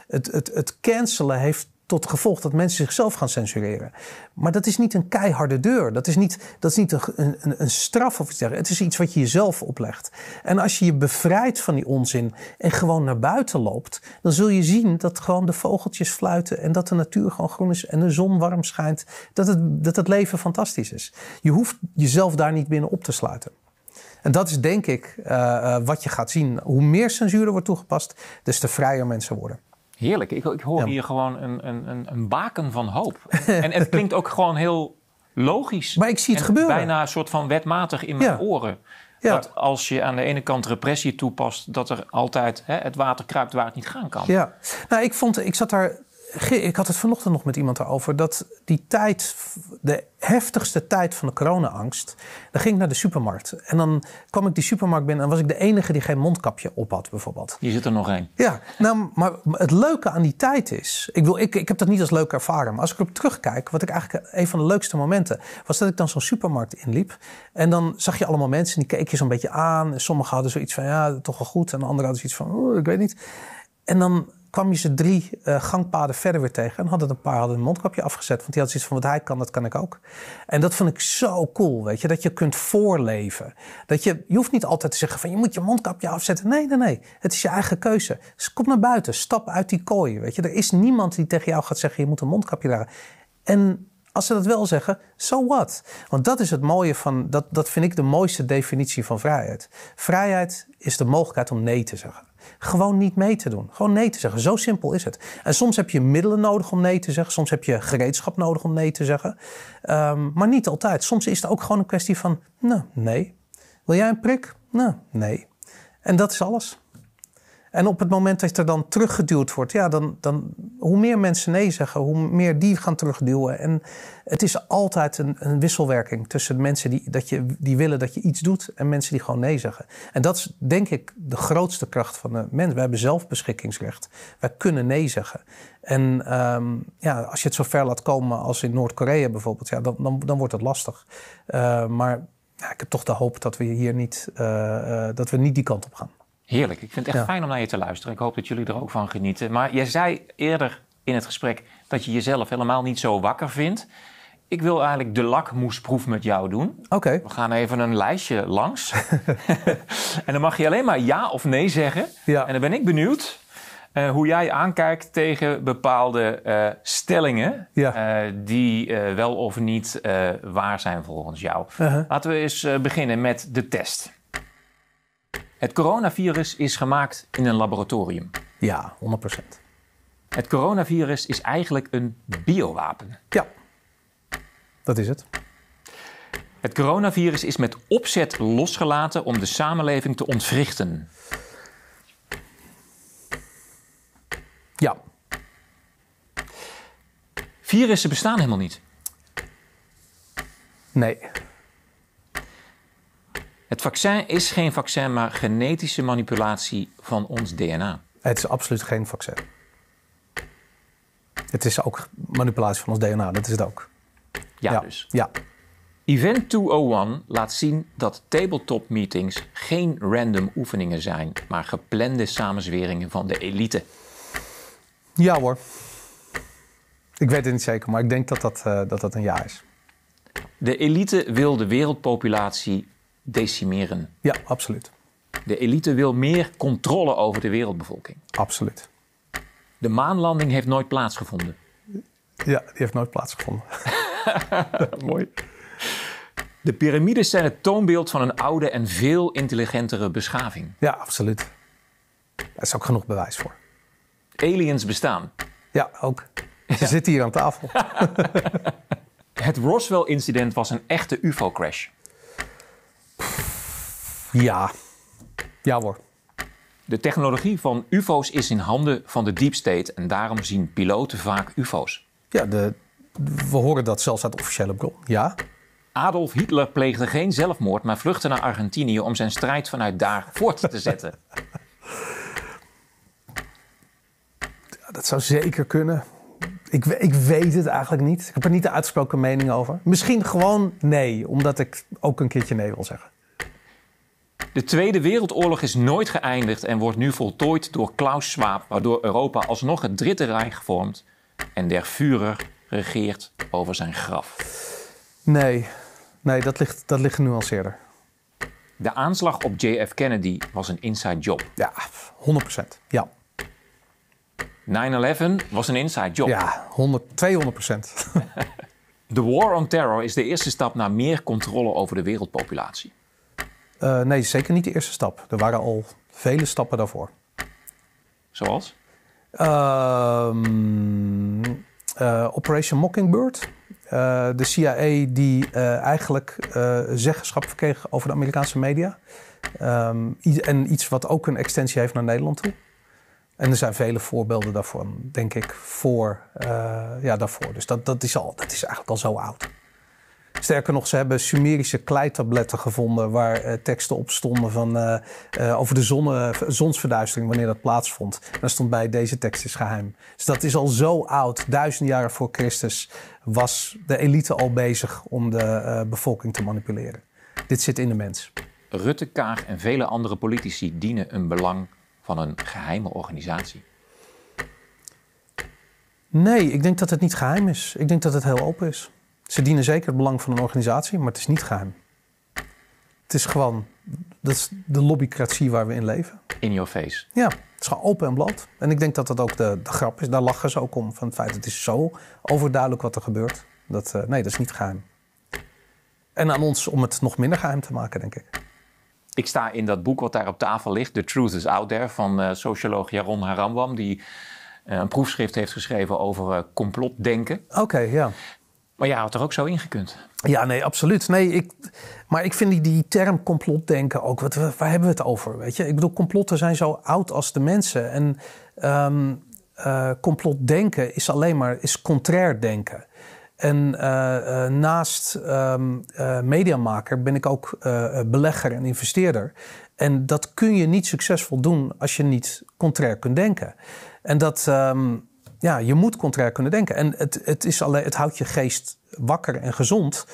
het, het, het cancelen heeft tot gevolg dat mensen zichzelf gaan censureren. Maar dat is niet een keiharde deur. Dat is niet, dat is niet een, een, een straf of iets dergelijks. Het is iets wat je jezelf oplegt. En als je je bevrijdt van die onzin en gewoon naar buiten loopt, dan zul je zien dat gewoon de vogeltjes fluiten en dat de natuur gewoon groen is en de zon warm schijnt. Dat het, dat het leven fantastisch is. Je hoeft jezelf daar niet binnen op te sluiten. En dat is denk ik eh, eh, wat je gaat zien. Hoe meer censuur wordt toegepast, des te vrijer mensen worden. Heerlijk. Ik, ik hoor hier gewoon een, een, een, baken van hoop. en het klinkt ook gewoon heel logisch. Maar ik zie het en gebeuren. Bijna een soort van wetmatig in mijn oren. Dat als je aan de ene kant repressie toepast, dat er altijd hè, het water kruipt waar het niet gaan kan. Ja, nou, ik, vond, ik zat daar ik had het vanochtend nog met iemand erover dat die tijd, de heftigste tijd van de corona-angst, dan ging ik naar de supermarkt. En dan kwam ik die supermarkt binnen en was ik de enige die geen mondkapje op had, bijvoorbeeld. Je zit er nog één. Ja, nou, maar het leuke aan die tijd is, ik, wil, ik, ik heb dat niet als leuk ervaren, maar als ik erop terugkijk, wat ik eigenlijk een van de leukste momenten, was dat ik dan zo'n supermarkt inliep. En dan zag je allemaal mensen die keken je zo'n beetje aan. sommigen hadden zoiets van, ja, toch wel goed. En anderen hadden zoiets van, oh, ik weet niet. En dan kwam je ze drie eh, gangpaden verder weer tegen. En hadden een paar hadden een mondkapje afgezet. Want die had zoiets van, wat hij kan, dat kan ik ook. En dat vond ik zo cool, weet je. Dat je kunt voorleven. Dat je, je hoeft niet altijd te zeggen van, je moet je mondkapje afzetten. Nee, nee, nee. Het is je eigen keuze. Dus kom naar buiten. Stap uit die kooi, weet je. Er is niemand die tegen jou gaat zeggen, je moet een mondkapje dragen. En als ze dat wel zeggen, so what? Want dat is het mooie van, dat, dat vind ik de mooiste definitie van vrijheid. Vrijheid is de mogelijkheid om nee te zeggen. Gewoon niet mee te doen. Gewoon nee te zeggen. Zo simpel is het. En soms heb je middelen nodig om nee te zeggen. Soms heb je gereedschap nodig om nee te zeggen. Ehm, maar niet altijd. Soms is het ook gewoon een kwestie van, nou, nee. Wil jij een prik? Nou, nee. En dat is alles. En op het moment dat er dan teruggeduwd wordt, ja, dan, dan hoe meer mensen nee zeggen, hoe meer die gaan terugduwen. En het is altijd een, een wisselwerking tussen mensen die, dat je, die willen dat je iets doet en mensen die gewoon nee zeggen. En dat is denk ik de grootste kracht van de mens. We hebben zelfbeschikkingsrecht. Wij kunnen nee zeggen. En ehm, ja, als je het zo ver laat komen als in Noord-Korea bijvoorbeeld, ja, dan, dan, dan wordt het lastig. Eh, maar ja, ik heb toch de hoop dat we hier niet, eh, eh, dat we niet die kant op gaan. Heerlijk. Ik vind het echt fijn om naar je te luisteren. Ik hoop dat jullie er ook van genieten. Maar jij zei eerder in het gesprek dat je jezelf helemaal niet zo wakker vindt. Ik wil eigenlijk de lakmoesproef met jou doen. Oké. We gaan even een lijstje langs. en dan mag je alleen maar ja of nee zeggen. Ja. En dan ben ik benieuwd eh, hoe jij aankijkt tegen bepaalde eh, stellingen eh, die wel of niet waar zijn volgens jou. Uh-huh. Laten we eens beginnen met de test. Het coronavirus is gemaakt in een laboratorium. Ja, 100%. Het coronavirus is eigenlijk een biowapen. Ja, dat is het. Het coronavirus is met opzet losgelaten om de samenleving te ontwrichten. Ja. Virussen bestaan helemaal niet. Nee, het vaccin is geen vaccin, maar genetische manipulatie van ons DNA. Het is absoluut geen vaccin. Het is ook manipulatie van ons DNA, dat is het ook. Ja, dus. Ja. Event 201 laat zien dat tabletop meetings geen random oefeningen zijn, maar geplande samenzweringen van de elite. Ja hoor. Ik weet het niet zeker, maar ik denk dat dat, eh, dat, dat een ja is. De elite wil de wereldpopulatie decimeren. Ja, absoluut. De elite wil meer controle over de wereldbevolking. Absoluut. De maanlanding heeft nooit plaatsgevonden. Ja, die heeft nooit plaatsgevonden. Mooi. De piramides zijn het toonbeeld van een oude en veel intelligentere beschaving. Ja, absoluut. Daar is ook genoeg bewijs voor. Aliens bestaan. Ja, ook. Ze zitten hier aan tafel. het Roswell-incident was een echte UFO-crash. Ja. Ja hoor. De technologie van UFO's is in handen van de deep state en daarom zien piloten vaak UFO's. Ja, de, we horen dat zelfs uit officiële bron. Ja. Adolf Hitler pleegde geen zelfmoord, maar vluchtte naar Argentinië om zijn strijd vanuit daar voort te zetten. dat zou zeker kunnen. Ik, ik, weet het eigenlijk niet. Ik heb er niet de uitgesproken mening over. Misschien gewoon nee, omdat ik ook een keertje nee wil zeggen. De Tweede Wereldoorlog is nooit geëindigd en wordt nu voltooid door Klaus Schwab, waardoor Europa alsnog het Dritte Rijk vormt en der Führer regeert over zijn graf. Nee, nee dat, ligt, dat ligt genuanceerder. De aanslag op JF Kennedy was een inside job. Ja, 100 Ja. 9-11 was een inside job. Ja, 100, 200 De War on Terror is de eerste stap naar meer controle over de wereldpopulatie. Eh, nee, zeker niet de eerste stap. Er waren al vele stappen daarvoor. Zoals? Ehm, eh, Operation Mockingbird. Eh, de CIA die eigenlijk zeggenschap verkreeg over de Amerikaanse media. Ehm, en iets wat ook een extensie heeft naar Nederland toe. En er zijn vele voorbeelden daarvan, denk ik, voor, ja, daarvoor. Dus dat, dat, is al, dat is eigenlijk al zo oud. Sterker nog, ze hebben Sumerische kleitabletten gevonden waar eh, teksten op stonden van, eh, eh, over de zonne, zonsverduistering, wanneer dat plaatsvond. daar stond bij, deze tekst is geheim. Dus dat is al zo oud, duizend jaren voor Christus, was de elite al bezig om de bevolking te manipuleren. Dit zit in de mens. Rutte, Kaag en vele andere politici dienen een belang van een geheime organisatie. Nee, ik denk dat het niet geheim is. Ik denk dat het heel open is. Ze dienen zeker het belang van een organisatie, maar het is niet geheim. Het is gewoon, dat is de lobbycratie waar we in leven. In your face. Ja, het is gewoon open en bloot. En ik denk dat dat ook de, de grap is. Daar lachen ze ook om, van het feit dat het is zo overduidelijk wat er gebeurt. Dat, eh, nee, dat is niet geheim. En aan ons om het nog minder geheim te maken, denk ik. Ik sta in dat boek wat daar op tafel ligt, The Truth is Out There, van eh, socioloog Jaron Haramwam, die eh, een proefschrift heeft geschreven over complotdenken. Oké, ja. Ja, had er ook zo ingekund. Ja, nee, absoluut. Nee, ik, maar ik vind die, die term complotdenken ook, wat, waar hebben we het over? Weet je? Ik bedoel, complotten zijn zo oud als de mensen. En um, complotdenken is alleen maar is contrair denken. En eh, eh, naast um, mediamaker ben ik ook belegger en investeerder. En dat kun je niet succesvol doen als je niet contrair kunt denken. En dat. Ehm, ja, je moet contrair kunnen denken. En het, het, is alleen, het houdt je geest wakker en gezond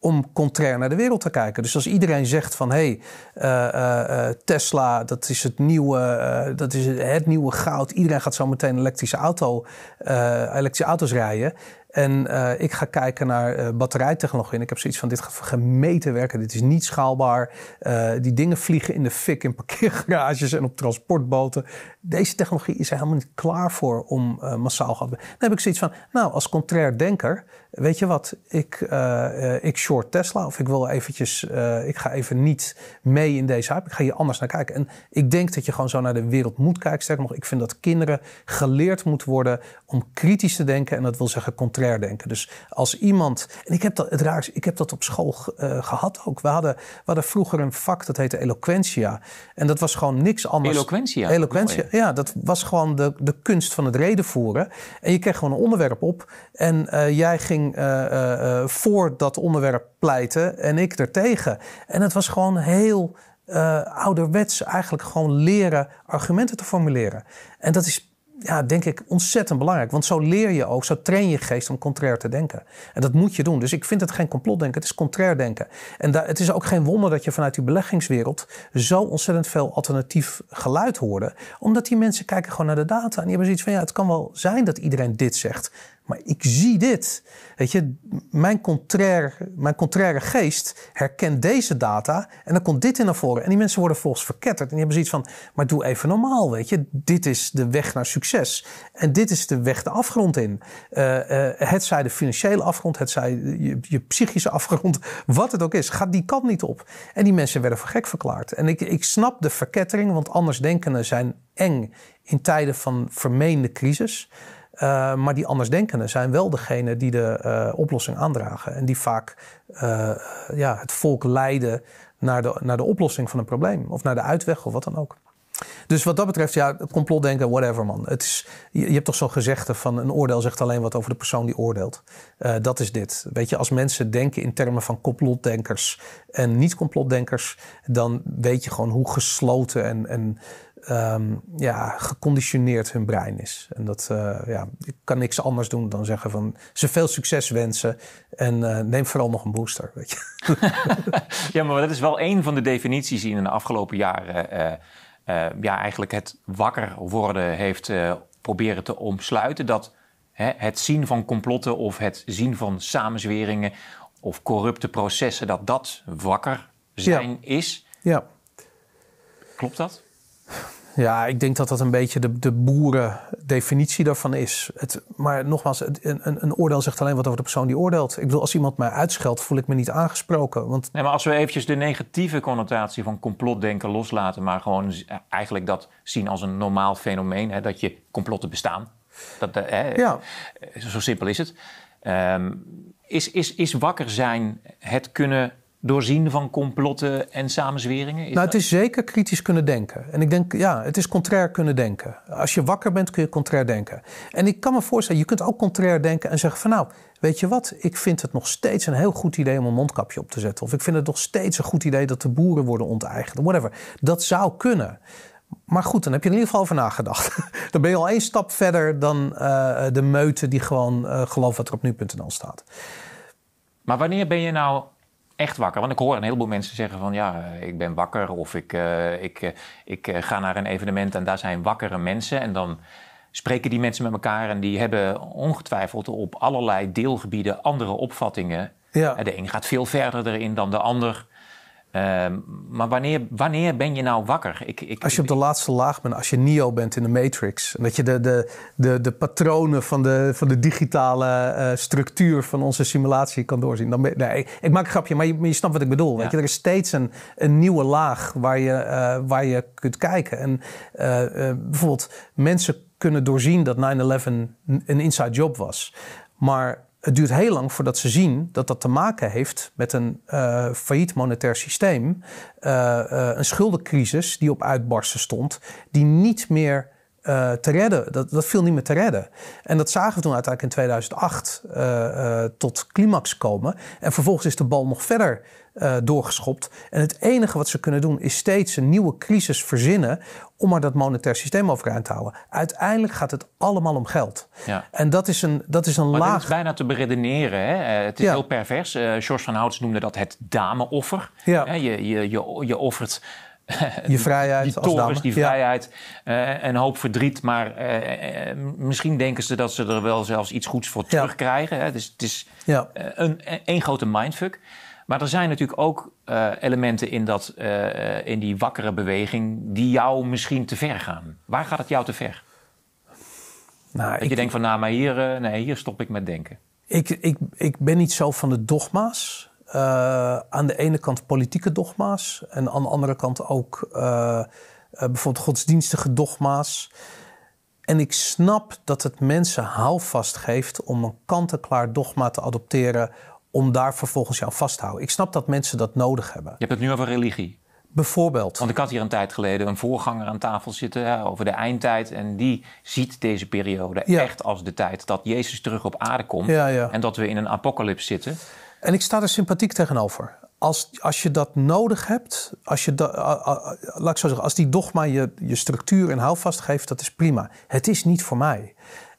om contrair naar de wereld te kijken. Dus als iedereen zegt van hé, hey, eh, eh, eh, Tesla, dat is, het nieuwe, dat is het nieuwe goud. Iedereen gaat zo meteen elektrische, auto, elektrische auto's rijden. En ik ga kijken naar batterijtechnologie. En ik heb zoiets van dit gaat gemeten werken. Dit is niet schaalbaar. die dingen vliegen in de fik in parkeergarages en op transportboten deze technologie is er helemaal niet klaar voor om uh, massaal gehad hebben. Dan heb ik zoiets van, nou, als contrair denker, weet je wat, ik, eh, eh, ik short Tesla of ik wil eventjes, ik ga even niet mee in deze hype, ik ga hier anders naar kijken. En ik denk dat je gewoon zo naar de wereld moet kijken. Sterker nog, ik vind dat kinderen geleerd moeten worden om kritisch te denken en dat wil zeggen contrair denken. Dus als iemand, en ik heb dat, het raar is, ik heb dat op school gehad ook. We hadden, we hadden vroeger een vak dat heette eloquentia en dat was gewoon niks anders. Eloquentia? Eloquentia, oh, ja, dat was gewoon de, de kunst van het redenvoeren. En je kreeg gewoon een onderwerp op. En eh, jij ging eh, eh, voor dat onderwerp pleiten en ik ertegen. En het was gewoon heel ouderwets eigenlijk gewoon leren argumenten te formuleren. En dat is ja, denk ik ontzettend belangrijk. Want zo leer je ook, zo train je geest om contrair te denken. En dat moet je doen. Dus ik vind het geen complotdenken, het is contrair denken. En daar, het is ook geen wonder dat je vanuit die beleggingswereld zo ontzettend veel alternatief geluid hoorde. Omdat die mensen kijken gewoon naar de data. En die hebben zoiets van, ja, het kan wel zijn dat iedereen dit zegt. Maar ik zie dit. Weet je, mijn contraire, mijn contraire geest herkent deze data en dan komt dit in naar voren. En die mensen worden volgens verketterd. En die hebben zoiets van, maar doe even normaal, weet je. Dit is de weg naar succes. En dit is de weg de afgrond in. Eh, eh, het zij de financiële afgrond, het zij je, psychische afgrond, wat het ook is. Gaat die kant niet op. En die mensen werden voor gek verklaard. En ik, ik snap de verkettering, want anders zijn eng in tijden van vermeende crisis. Eh, maar die andersdenkenden zijn wel degene die de eh, oplossing aandragen. En die vaak eh, ja, het volk leiden naar de, naar de oplossing van een probleem. Of naar de uitweg of wat dan ook. Dus wat dat betreft, ja, complotdenken, whatever man. Het is, je, hebt toch zo'n gezegde van een oordeel zegt alleen wat over de persoon die oordeelt. dat is dit. Weet je, als mensen denken in termen van complotdenkers en niet-complotdenkers, dan weet je gewoon hoe gesloten en, en um, ja, geconditioneerd hun brein is. En dat uh, ja, ik kan niks anders doen dan zeggen van ze veel succes wensen en eh, neem vooral nog een booster. Weet je? ja, maar dat is wel een van de definities die in de afgelopen jaren eh, ja, eigenlijk het wakker worden heeft proberen te omsluiten. Dat hè, het zien van complotten of het zien van samenzweringen of corrupte processen, dat dat wakker zijn is. Ja. Klopt dat? Ja, ik denk dat dat een beetje de, de boerendefinitie daarvan is. Het, maar nogmaals, een, een, oordeel zegt alleen wat over de persoon die oordeelt. Ik bedoel, als iemand mij uitscheldt, voel ik me niet aangesproken. Want... Nee, maar als we eventjes de negatieve connotatie van complotdenken loslaten... maar gewoon eigenlijk dat zien als een normaal fenomeen, hè, dat je complotten bestaan. Dat, eh, hè, ja. Zo simpel is het. Ehm, is, is, is wakker zijn het kunnen doorzien van complotten en samenzweringen? nou, het is zeker kritisch kunnen denken. En ik denk, ja, het is contrair kunnen denken. Als je wakker bent, kun je contrair denken. En ik kan me voorstellen, je kunt ook contrair denken en zeggen van nou, weet je wat, ik vind het nog steeds een heel goed idee om een mondkapje op te zetten. Of ik vind het nog steeds een goed idee dat de boeren worden onteigend. Whatever. Dat zou kunnen. Maar goed, dan heb je er in ieder geval over nagedacht. dan ben je al één stap verder dan eh, de meute die gewoon uh, gelooft wat er op nu.nl staat. Maar wanneer ben je nou echt wakker? Want ik hoor een heleboel mensen zeggen van ja, eh, ik ben wakker of ik, eh, ik, eh, ik ga naar een evenement en daar zijn wakkere mensen. En dan spreken die mensen met elkaar en die hebben ongetwijfeld op allerlei deelgebieden andere opvattingen. Ja. De een gaat veel verder erin dan de ander. Ehm, maar wanneer, wanneer ben je nou wakker? Ik, ik, als je op de laatste laag bent, als je Neo bent in de Matrix. En dat je de, de, de, de patronen van de, van de digitale eh, structuur van onze simulatie kan doorzien. Dan ben, ik maak een grapje, maar je, snapt wat ik bedoel. Weet je, er is steeds een, een nieuwe laag waar je, eh, waar je kunt kijken. En eh, bijvoorbeeld mensen kunnen doorzien dat 9-11 een inside job was. Maar het duurt heel lang voordat ze zien dat dat te maken heeft met een uh, failliet monetair systeem, eh, eh, een schuldencrisis die op uitbarsten stond, die niet meer eh, te redden. Dat, dat viel niet meer te redden. En dat zagen we toen uiteindelijk in 2008 eh, eh, tot climax komen. En vervolgens is de bal nog verder doorgeschopt. En het enige wat ze kunnen doen is steeds een nieuwe crisis verzinnen om maar dat monetair systeem overeind te houden. Uiteindelijk gaat het allemaal om geld. Ja. En dat is een, dat is een laag... Dat is bijna te beredeneren. Hè? het is heel pervers. George van Houts noemde dat het dameoffer. Ja. je, je, je, je offert je vrijheid die torens, als die vrijheid ja. Eh, en hoop verdriet. Maar eh, eh, misschien denken ze dat ze er wel zelfs iets goeds voor terugkrijgen. Hè? Dus het is ja. een, grote mindfuck. Maar er zijn natuurlijk ook elementen in, dat, in die wakkere beweging die jou misschien te ver gaan. Waar gaat het jou te ver? Nou, dat ik, je denkt van, nou, maar hier, nee, hier stop ik met denken. Ik, ik, ik ben niet zo van de dogma's. Eh, aan de ene kant politieke dogma's en aan de andere kant ook eh, eh, bijvoorbeeld godsdienstige dogma's. En ik snap dat het mensen houvast geeft om een kant-en-klaar dogma te adopteren om daar vervolgens aan vast te houden. Ik snap dat mensen dat nodig hebben. Je hebt het nu over religie. Bijvoorbeeld. Want ik had hier een tijd geleden een voorganger aan tafel zitten over de eindtijd. En die ziet deze periode echt als de tijd dat Jezus terug op aarde komt. En dat we in een apocalyps zitten. En ik sta er sympathiek tegenover. Als, als je dat nodig hebt, als, je dat, laat ik zo zeggen, als die dogma je, je structuur en houvast geeft, dat is prima. Het is niet voor mij.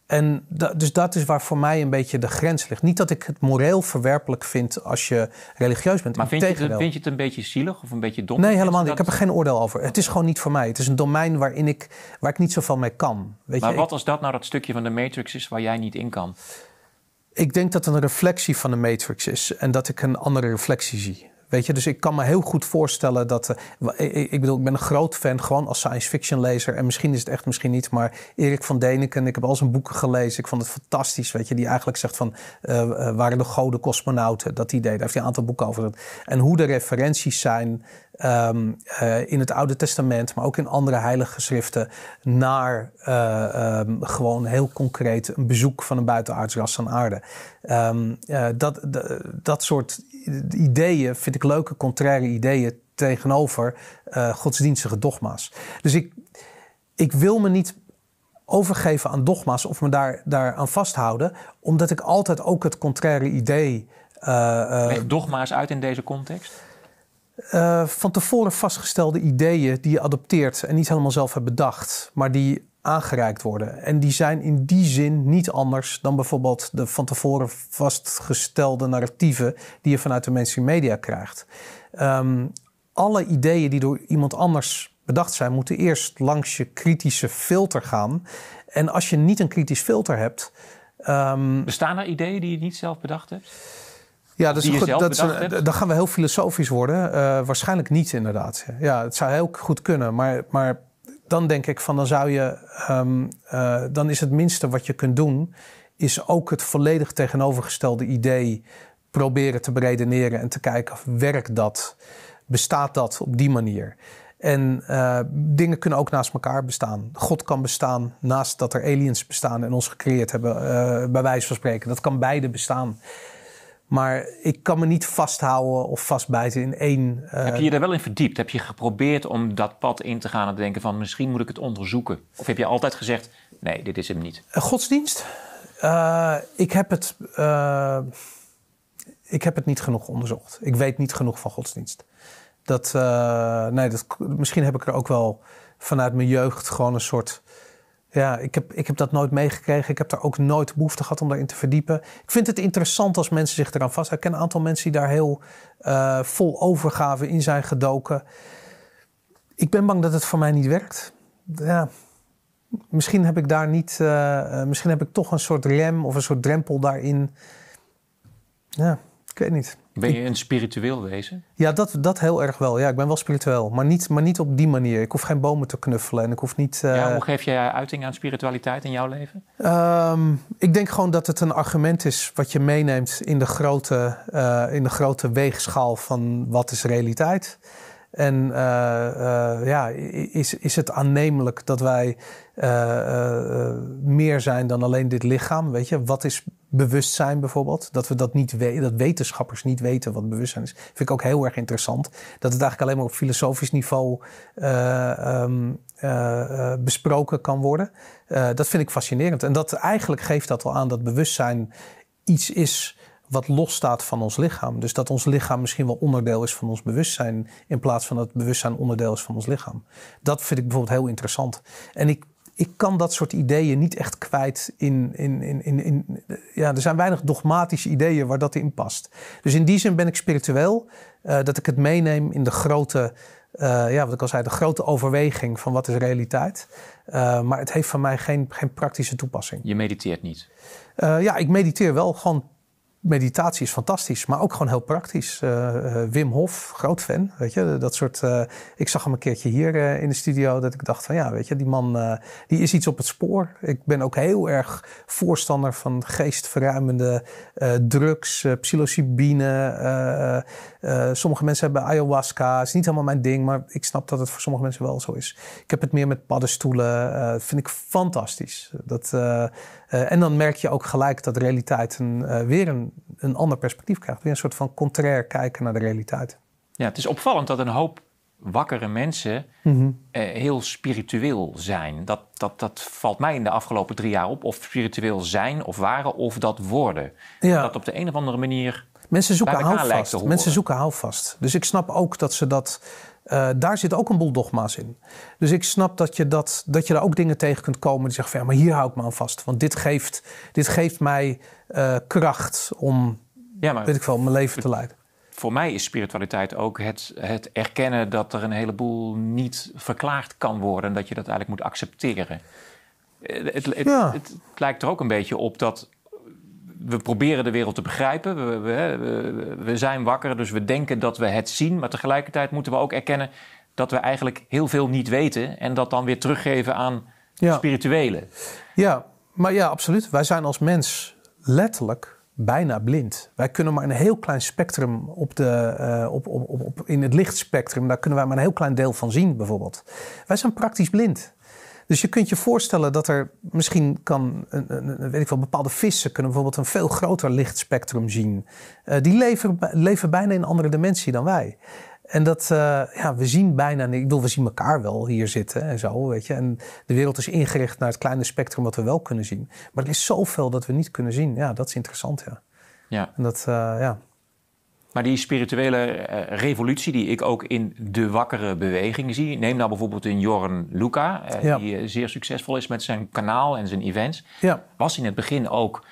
En dus dat is waar voor mij een beetje de grens ligt. Niet dat ik het moreel verwerpelijk vind als je religieus bent. Maar vind je, het, een beetje zielig of een beetje dom? Nee, helemaal niet. Ik heb er geen oordeel over. Het is gewoon niet voor mij. Het is een domein waarin ik, waar ik niet zoveel mee kan. Weet maar wat als dat nou dat stukje van de matrix is waar jij niet in kan? Ik denk dat het een reflectie van de matrix is en dat ik een andere reflectie zie. Weet je, dus ik kan me heel goed voorstellen dat. Eh, ik bedoel, ik ben een groot fan gewoon als science fiction lezer. En misschien is het echt, misschien niet. Maar Erik van Deneken, ik heb al zijn boeken gelezen. Ik vond het fantastisch. Weet je, die eigenlijk zegt van. Eh, eh, waren de goden cosmonauten? Dat idee. Daar heeft hij een aantal boeken over. En hoe de referenties zijn. Ehm, in het Oude Testament, maar ook in andere heilige geschriften, naar ehm, gewoon heel concreet een bezoek van een buitenaards ras aan aarde. Ehm, dat, dat soort ideeën vind ik leuke, contraire ideeën tegenover eh, godsdienstige dogma's. Dus ik, ik wil me niet overgeven aan dogma's of me daar, daar aan vasthouden, omdat ik altijd ook het contraire idee. Uh, Leg dogma's uit in deze context? van tevoren vastgestelde ideeën die je adopteert en niet helemaal zelf hebt bedacht, maar die aangereikt worden. En die zijn in die zin niet anders dan bijvoorbeeld de van tevoren vastgestelde narratieven die je vanuit de mainstream media krijgt. Ehm, alle ideeën die door iemand anders bedacht zijn, moeten eerst langs je kritische filter gaan. En als je niet een kritisch filter hebt. Ehm, Bestaan er ideeën die je niet zelf bedacht hebt? Ja, dat, goed, dat dan gaan we heel filosofisch worden. Eh, waarschijnlijk niet, inderdaad. Ja, het zou heel goed kunnen. Maar, maar dan denk ik van dan zou je, ehm, eh, dan is het minste wat je kunt doen, is ook het volledig tegenovergestelde idee proberen te beredeneren en te kijken, of werkt dat? Bestaat dat op die manier? En eh, dingen kunnen ook naast elkaar bestaan. God kan bestaan naast dat er aliens bestaan en ons gecreëerd hebben, uh, bij wijze van spreken. Dat kan beide bestaan. Maar ik kan me niet vasthouden of vastbijten in één. Eh, heb je je daar wel in verdiept? Heb je geprobeerd om dat pad in te gaan en te denken van misschien moet ik het onderzoeken? Of heb je altijd gezegd, nee, dit is hem niet? Godsdienst? Eh, ik, heb het, eh, ik heb het niet genoeg onderzocht. Ik weet niet genoeg van godsdienst. Dat, nee, dat, misschien heb ik er ook wel vanuit mijn jeugd gewoon een soort ja, ik heb, ik heb dat nooit meegekregen. Ik heb daar ook nooit behoefte gehad om daarin te verdiepen. Ik vind het interessant als mensen zich eraan vasthouden. Ik ken een aantal mensen die daar heel eh, vol overgave in zijn gedoken. Ik ben bang dat het voor mij niet werkt. Ja, misschien heb ik daar niet... Eh, eh, misschien heb ik toch een soort rem of een soort drempel daarin. Ja, ik weet niet. Ben je een spiritueel wezen? Ja, dat, dat heel erg wel. Ja, ik ben wel spiritueel, maar niet, maar niet op die manier. Ik hoef geen bomen te knuffelen en ik hoef niet... Ja, eh, hoe geef jij uiting aan spiritualiteit in jouw leven? Ehm, ik denk gewoon dat het een argument is wat je meeneemt in de grote, eh, in de grote weegschaal van wat is realiteit. En eh, eh, ja, is, is het aannemelijk dat wij eh, meer zijn dan alleen dit lichaam? Weet je, wat is bewustzijn bijvoorbeeld? Dat we dat niet weten, dat wetenschappers niet weten wat bewustzijn is. Vind ik ook heel erg interessant. Dat het eigenlijk alleen maar op filosofisch niveau ehm, besproken kan worden. dat vind ik fascinerend. En dat eigenlijk geeft dat al aan dat bewustzijn iets is wat losstaat van ons lichaam. Dus dat ons lichaam misschien wel onderdeel is van ons bewustzijn, in plaats van dat bewustzijn onderdeel is van ons lichaam. Dat vind ik bijvoorbeeld heel interessant. En ik, ik kan dat soort ideeën niet echt kwijt in, in, in, in, in Ja, er zijn weinig dogmatische ideeën waar dat in past. Dus in die zin ben ik spiritueel, eh, dat ik het meeneem in de grote. Eh, ja, wat ik al zei, de grote overweging van wat is realiteit. Eh, maar het heeft van mij geen, geen praktische toepassing. Je mediteert niet? ja, ik mediteer wel gewoon meditatie is fantastisch, maar ook gewoon heel praktisch. Eh, eh, Wim Hof, groot fan, weet je, dat soort... Eh, ik zag hem een keertje hier in de studio, dat ik dacht van ja, weet je, die man, die is iets op het spoor. Ik ben ook heel erg voorstander van geestverruimende drugs, psilocybine. sommige mensen hebben ayahuasca, is niet helemaal mijn ding, maar ik snap dat het voor sommige mensen wel zo is. Ik heb het meer met paddenstoelen, vind ik fantastisch. Dat... Eh, en dan merk je ook gelijk dat realiteit een, eh, weer een, een ander perspectief krijgt. Weer een soort van contrair kijken naar de realiteit. Ja, het is opvallend dat een hoop wakkere mensen mhm. eh, heel spiritueel zijn. Dat, dat, dat valt mij in de afgelopen drie jaar op. Of spiritueel zijn of waren of dat worden. Ja. Dat op de een of andere manier. Mensen zoeken houvast. Mensen zoeken houvast. Dus ik snap ook dat ze dat eh, daar zit ook een boel dogma's in. Dus ik snap dat je, dat, dat je daar ook dingen tegen kunt komen die zeggen van ja, maar hier hou ik me aan vast. Want dit geeft, dit geeft mij eh, kracht om, ja, maar, ik veel, mijn leven te leiden. Voor mij is spiritualiteit ook het, het erkennen dat er een heleboel niet verklaard kan worden. En dat je dat eigenlijk moet accepteren. Eh, het, het lijkt er ook een beetje op dat we proberen de wereld te begrijpen. We, we, zijn wakker, dus we denken dat we het zien. Maar tegelijkertijd moeten we ook erkennen dat we eigenlijk heel veel niet weten. En dat dan weer teruggeven aan ja. spirituele. Ja, maar ja, absoluut. Wij zijn als mens letterlijk bijna blind. Wij kunnen maar een heel klein spectrum op de, eh, op, op, op, in het lichtspectrum, daar kunnen wij maar een heel klein deel van zien, bijvoorbeeld. Wij zijn praktisch blind. Dus je kunt je voorstellen dat er misschien kan, een, een, weet ik wel, bepaalde vissen kunnen bijvoorbeeld een veel groter lichtspectrum zien. Eh, die leven, leven bijna in een andere dimensie dan wij. En dat, eh, ja, we zien bijna, ik bedoel, we zien elkaar wel hier zitten en zo, weet je. En de wereld is ingericht naar het kleine spectrum wat we wel kunnen zien. Maar er is zoveel dat we niet kunnen zien. Ja, dat is interessant, ja. ja. En dat, eh, ja. Maar die spirituele eh, revolutie die ik ook in de wakkere beweging zie. Neem nou bijvoorbeeld een Jorn Luca, eh, die eh, zeer succesvol is met zijn kanaal en zijn events. Ja. Was in het begin ook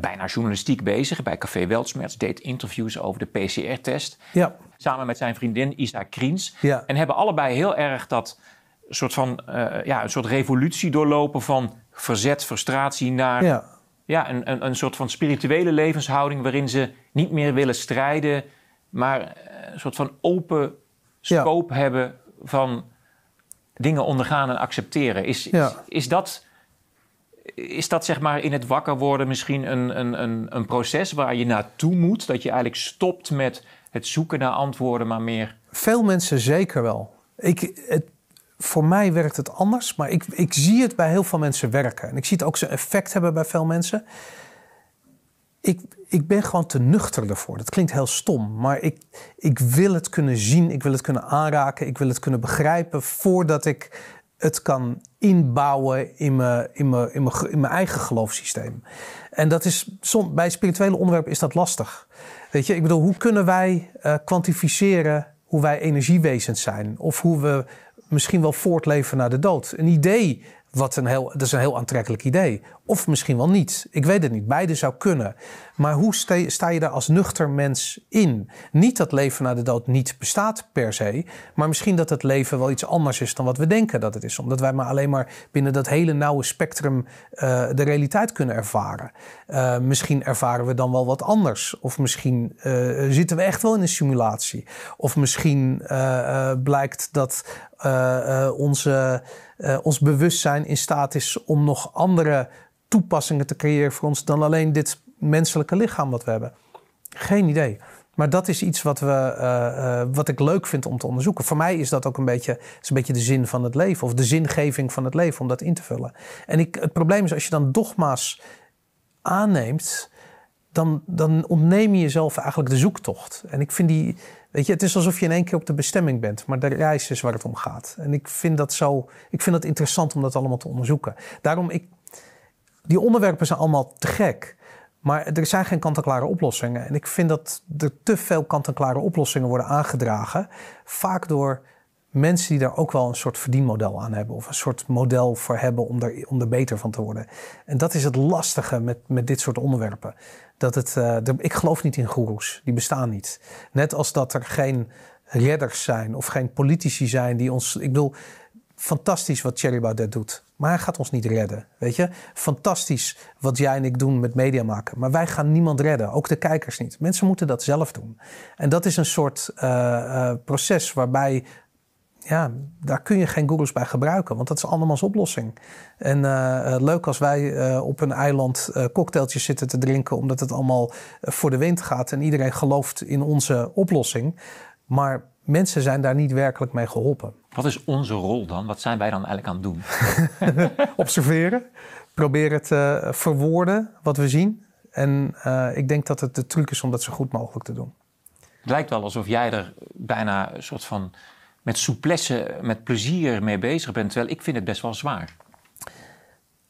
bijna journalistiek bezig bij Café Weltsmerts. Deed interviews over de PCR-test. Ja. Samen met zijn vriendin Isa Kriens. En hebben allebei heel erg dat soort van ja, een soort revolutie doorlopen van verzet, frustratie naar ja, een, een, een soort van spirituele levenshouding waarin ze niet meer willen strijden, maar eh, een soort van open scope hebben van dingen ondergaan en accepteren. Is, is, dat, is dat zeg maar in het wakker worden misschien een, een, een, een proces waar je naartoe moet? Dat je eigenlijk stopt met het zoeken naar antwoorden, maar meer. Veel mensen zeker wel. Ik, het voor mij werkt het anders, maar ik, ik zie het bij heel veel mensen werken. En ik zie het ook zijn effect hebben bij veel mensen. Ik, ik ben gewoon te nuchter ervoor. Dat klinkt heel stom, maar ik, ik wil het kunnen zien, ik wil het kunnen aanraken, ik wil het kunnen begrijpen voordat ik het kan inbouwen in mijn, in mijn, in mijn, in mijn eigen geloofssysteem. En dat is, som, bij spirituele onderwerpen is dat lastig. Weet je, ik bedoel, hoe kunnen wij uh, kwantificeren hoe wij energiewezens zijn? Of hoe we misschien wel voortleven naar de dood. Een idee wat een heel, dat is een heel aantrekkelijk idee. Of misschien wel niet. Ik weet het niet. Beide zou kunnen. Maar hoe sta je daar als nuchter mens in? Niet dat leven na de dood niet bestaat per se. Maar misschien dat het leven wel iets anders is dan wat we denken dat het is. Omdat wij maar alleen maar binnen dat hele nauwe spectrum eh, de realiteit kunnen ervaren. Eh, misschien ervaren we dan wel wat anders. Of misschien eh, zitten we echt wel in een simulatie. Of misschien blijkt dat onze eh, ons bewustzijn in staat is om nog andere toepassingen te creëren voor ons dan alleen dit menselijke lichaam wat we hebben? Geen idee. Maar dat is iets wat, we, eh, eh, wat ik leuk vind om te onderzoeken. Voor mij is dat ook een beetje, een beetje de zin van het leven. Of de zingeving van het leven om dat in te vullen. En ik, het probleem is als je dan dogma's aanneemt. Dan, dan ontneem je jezelf eigenlijk de zoektocht. En ik vind die, Weet je, het is alsof je in één keer op de bestemming bent, maar de reis is waar het om gaat. En ik vind dat zo, ik vind dat interessant om dat allemaal te onderzoeken. Daarom, ik, die onderwerpen zijn allemaal te gek. Maar er zijn geen kant-en-klare oplossingen. En ik vind dat er te veel kant-en-klare oplossingen worden aangedragen. Vaak door mensen die daar ook wel een soort verdienmodel aan hebben. Of een soort model voor hebben om er, om beter van te worden. En dat is het lastige met, met dit soort onderwerpen. Dat het, eh, ik geloof niet in goeroes, die bestaan niet. Net als dat er geen redders zijn of geen politici zijn die ons. Ik bedoel, fantastisch wat Thierry Baudet doet. Maar hij gaat ons niet redden, weet je? Fantastisch wat jij en ik doen met media maken. Maar wij gaan niemand redden, ook de kijkers niet. Mensen moeten dat zelf doen. En dat is een soort eh, eh, proces waarbij ja, daar kun je geen Googles bij gebruiken, want dat is andermans oplossing. En eh, eh, leuk als wij eh, op een eiland cocktailtjes zitten te drinken, omdat het allemaal voor de wind gaat en iedereen gelooft in onze oplossing. Maar mensen zijn daar niet werkelijk mee geholpen. Wat is onze rol dan? Wat zijn wij dan eigenlijk aan het doen? Observeren, proberen te verwoorden wat we zien. En ik denk dat het de truc is om dat zo goed mogelijk te doen. Het lijkt wel alsof jij er bijna een soort van met souplesse, met plezier mee bezig bent. Terwijl ik vind het best wel zwaar.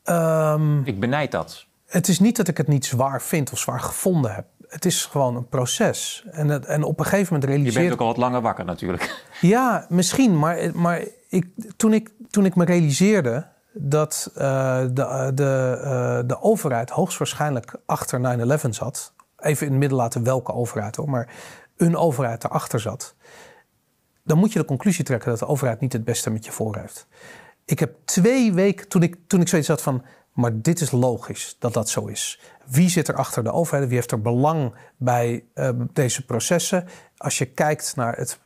Ehm, ik benijd dat. Het is niet dat ik het niet zwaar vind of zwaar gevonden heb. Het is gewoon een proces. En, en op een gegeven moment realiseer... Je bent ook al wat langer wakker natuurlijk. Ja, misschien. Maar, maar ik, toen, ik, toen ik me realiseerde dat eh, de, eh, de, eh, de overheid hoogstwaarschijnlijk achter 9-11 zat. Even in het midden laten welke overheid hoor, maar een overheid erachter zat dan moet je de conclusie trekken dat de overheid niet het beste met je voor heeft. Ik heb twee weken, toen ik, toen ik zoiets had van, maar dit is logisch dat dat zo is. Wie zit er achter de overheid? Wie heeft er belang bij ehm, deze processen? Als je kijkt naar het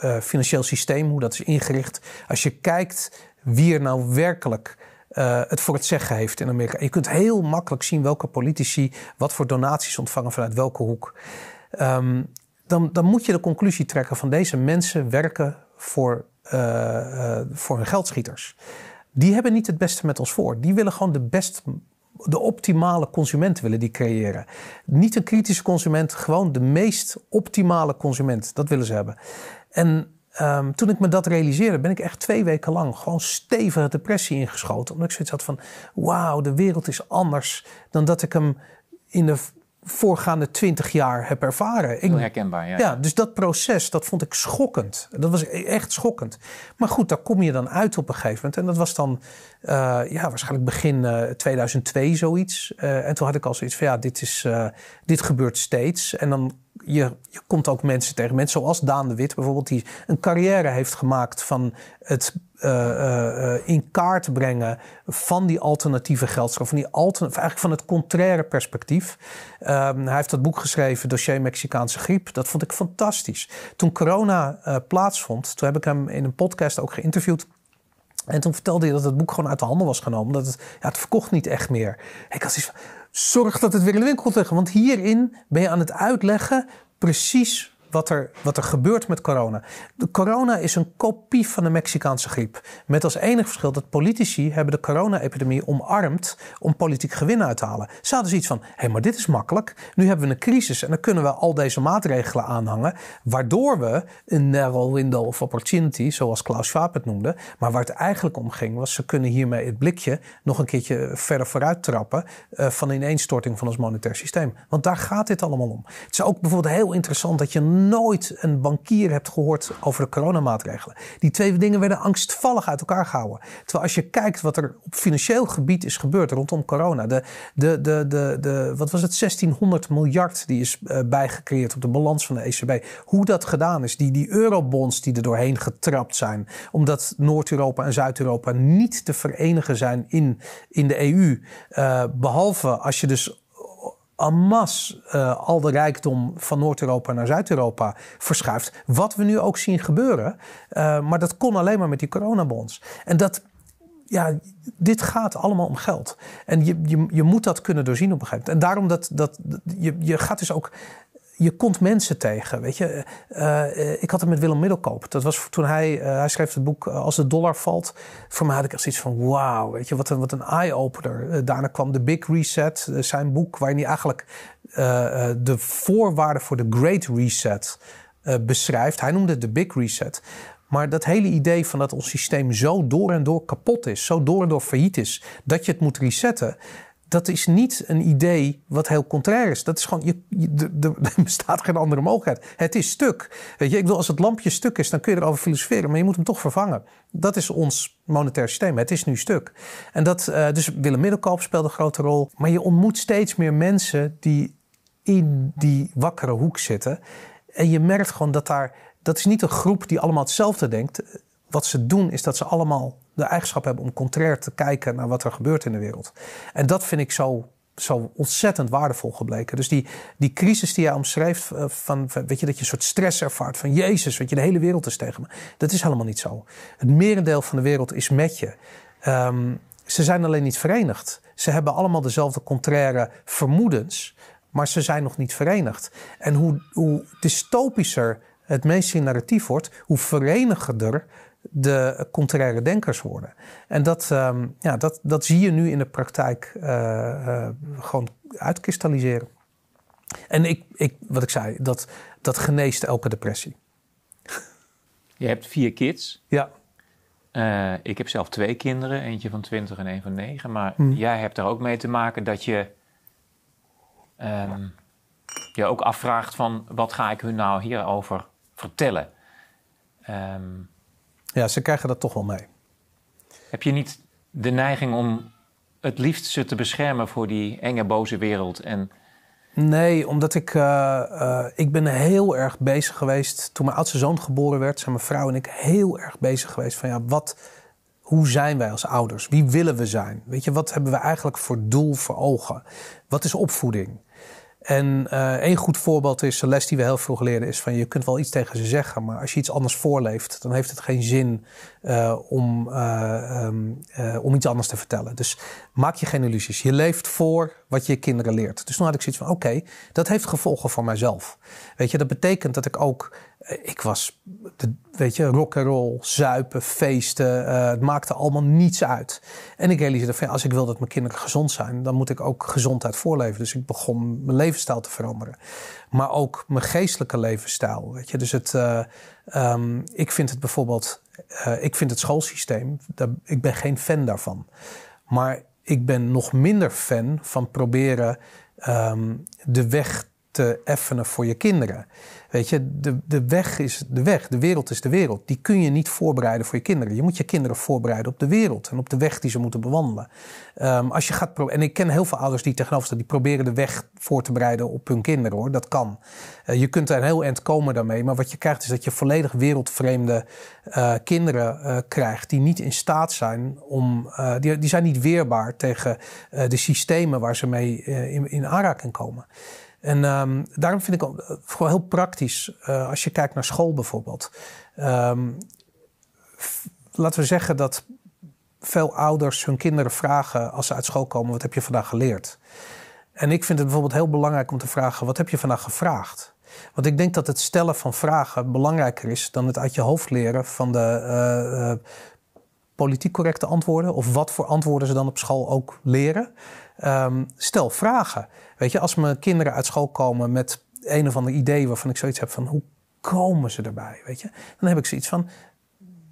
eh, financieel systeem, hoe dat is ingericht. Als je kijkt wie er nou werkelijk eh, het voor het zeggen heeft in Amerika. je kunt heel makkelijk zien welke politici wat voor donaties ontvangen vanuit welke hoek. Ehm, dan, dan moet je de conclusie trekken van deze mensen werken voor, eh, eh, voor hun geldschieters. Die hebben niet het beste met ons voor. Die willen gewoon de best de optimale consument willen die creëren. Niet een kritische consument, gewoon de meest optimale consument. Dat willen ze hebben. En ehm, toen ik me dat realiseerde, ben ik echt twee weken lang gewoon stevige depressie ingeschoten. Omdat ik zoiets had van, wauw, de wereld is anders dan dat ik hem in de voorgaande twintig jaar heb ervaren. Ik, herkenbaar, ja. ja. Dus dat proces, dat vond ik schokkend. Dat was e-, echt schokkend. Maar goed, daar kom je dan uit op een gegeven moment. En dat was dan eh, ja, waarschijnlijk begin 2002 eh, zoiets. Eh, en toen had ik al zoiets van ja, dit, is, dit gebeurt steeds. En dan je, je komt ook mensen tegen. Mensen zoals Daan de Wit bijvoorbeeld, die een carrière heeft gemaakt van het in kaart brengen van die alternatieve geldstroom. Van die altern eigenlijk van het contraire perspectief. Ehm, hij heeft dat boek geschreven, Dossier Mexicaanse Griep. Dat vond ik fantastisch. Toen corona plaatsvond, toen heb ik hem in een podcast ook geïnterviewd. En toen vertelde hij dat het boek gewoon uit de handen was genomen. Dat het, ja, het verkocht niet echt meer. Ik had zoiets van, zorg dat het weer in de winkel terecht. Want hierin ben je aan het uitleggen precies wat er, wat er gebeurt met corona. De corona is een kopie van de Mexicaanse griep. Met als enig verschil dat politici hebben de corona-epidemie omarmd om politiek gewin uit te halen. Ze hadden zoiets van, hé, hey, maar dit is makkelijk. Nu hebben we een crisis en dan kunnen we al deze maatregelen aanhangen. Waardoor we een narrow window of opportunity, zoals Klaus Schwab het noemde. Maar waar het eigenlijk om ging was, ze kunnen hiermee het blikje nog een keertje verder vooruit trappen uh, van ineenstorting van ons monetair systeem. Want daar gaat dit allemaal om. Het is ook bijvoorbeeld heel interessant dat je nooit een bankier hebt gehoord over de coronamaatregelen. Die twee dingen werden angstvallig uit elkaar gehouden. Terwijl als je kijkt wat er op financieel gebied is gebeurd rondom corona. De, de, de, de, de, wat was het? 1600 miljard die is eh, bijgecreëerd op de balans van de ECB. Hoe dat gedaan is. Die, die eurobonds die er doorheen getrapt zijn. Omdat Noord-Europa en Zuid-Europa niet te verenigen zijn in, in de EU. Eh, behalve als je dus Amas uh, eh, al de rijkdom van Noord-Europa naar Zuid-Europa verschuift. Wat we nu ook zien gebeuren. Eh, maar dat kon alleen maar met die coronabonds. En dat, ja, dit gaat allemaal om geld. En je, je, je moet dat kunnen doorzien op een gegeven moment. En daarom dat, dat je, je gaat dus ook je komt mensen tegen, weet je. Eh, eh, ik had het met Willem Middelkoop. Dat was toen hij, eh, hij schreef het boek Als de dollar valt. Voor mij had ik echt iets van wauw, weet je, wat een, wat een eye-opener. daarna kwam The Big Reset, zijn boek waarin hij eigenlijk de voorwaarden voor de Great Reset beschrijft. Hij noemde het de Big Reset. Maar dat hele idee van dat ons systeem zo door en door kapot is, zo door en door failliet is, dat je het moet resetten dat is niet een idee wat heel contrair is. Dat is gewoon, je, er bestaat geen andere mogelijkheid. Het is stuk. Weet je, ik bedoel, als het lampje stuk is, dan kun je erover filosoferen, maar je moet hem toch vervangen. Dat is ons monetair systeem. Het is nu stuk. En dat, eh, dus Willem Middelkoop speelt een grote rol. Maar je ontmoet steeds meer mensen die in die wakkere hoek zitten. En je merkt gewoon dat daar, dat is niet een groep die allemaal hetzelfde denkt. Wat ze doen is dat ze allemaal de eigenschap hebben om contrair te kijken naar wat er gebeurt in de wereld. En dat vind ik zo zo ontzettend waardevol gebleken. Dus die, die crisis die jij omschrijft eh, van, weet je, dat je een soort stress ervaart van Jezus, weet je, de hele wereld is tegen me. Dat is helemaal niet zo. Het merendeel van de wereld is met je. Ehm, ze zijn alleen niet verenigd. Ze hebben allemaal dezelfde contraire vermoedens, maar ze zijn nog niet verenigd. En hoe, hoe dystopischer het mainstream narratief wordt, hoe verenigender de contraire denkers worden. En dat, ehm, ja, dat, dat zie je nu in de praktijk eh, eh, gewoon uitkristalliseren. En ik, ik, wat ik zei, dat, dat geneest elke depressie. Je hebt vier kids. Ja. Eh, ik heb zelf twee kinderen, eentje van 20 en een van 9. Maar hmm. jij hebt er ook mee te maken dat je ehm, je ook afvraagt van wat ga ik hun nou hierover vertellen. Um, ja, ze krijgen dat toch wel mee. Heb je niet de neiging om het liefst ze te beschermen voor die enge, boze wereld? En... Nee, omdat ik, eh, eh, ik ben heel erg bezig geweest. Toen mijn oudste zoon geboren werd, zijn mijn vrouw en ik heel erg bezig geweest van ja, wat, hoe zijn wij als ouders? Wie willen we zijn? Weet je, wat hebben we eigenlijk voor doel voor ogen? Wat is opvoeding? En eh, één goed voorbeeld is een les die we heel vroeg leren, is van je kunt wel iets tegen ze zeggen, maar als je iets anders voorleeft, dan heeft het geen zin eh, om um, iets anders te vertellen. Dus maak je geen illusies. Je leeft voor wat je, kinderen leert. Dus toen had ik zoiets van, oké, dat heeft gevolgen voor mijzelf. Weet je, dat betekent dat ik ook ik was, weet je, rock and roll, zuipen, feesten. Eh, het maakte allemaal niets uit. En ik realiseerde van als ik wil dat mijn kinderen gezond zijn, dan moet ik ook gezondheid voorleven. Dus ik begon mijn levensstijl te veranderen. Maar ook mijn geestelijke levensstijl. Weet je, dus het, eh, ehm, ik vind het bijvoorbeeld, eh, ik vind het schoolsysteem, daar, ik ben geen fan daarvan. Maar ik ben nog minder fan van proberen ehm, de weg te effenen voor je kinderen. Weet je, de, de weg is de weg, de wereld is de wereld. Die kun je niet voorbereiden voor je kinderen. Je moet je kinderen voorbereiden op de wereld en op de weg die ze moeten bewandelen. Ehm, als je gaat pro- en ik ken heel veel ouders die tegenover die proberen de weg voor te bereiden op hun kinderen hoor. Dat kan. Eh, je kunt er een heel eind komen daarmee, maar wat je krijgt is dat je volledig wereldvreemde eh, kinderen eh, krijgt die niet in staat zijn om, die, die zijn niet weerbaar tegen de systemen waar ze mee in, in aanraking komen. En ehm, daarom vind ik het eh, vooral heel praktisch eh, als je kijkt naar school bijvoorbeeld. Ehm, laten we zeggen dat veel ouders hun kinderen vragen als ze uit school komen: wat heb je vandaag geleerd? En ik vind het bijvoorbeeld heel belangrijk om te vragen: wat heb je vandaag gevraagd? Want ik denk dat het stellen van vragen belangrijker is dan het uit je hoofd leren van de eh, politiek correcte antwoorden. Of wat voor antwoorden ze dan op school ook leren. Ehm, stel vragen. Weet je, als mijn kinderen uit school komen met een of ander idee waarvan ik zoiets heb van hoe komen ze erbij? Weet je, dan heb ik zoiets van.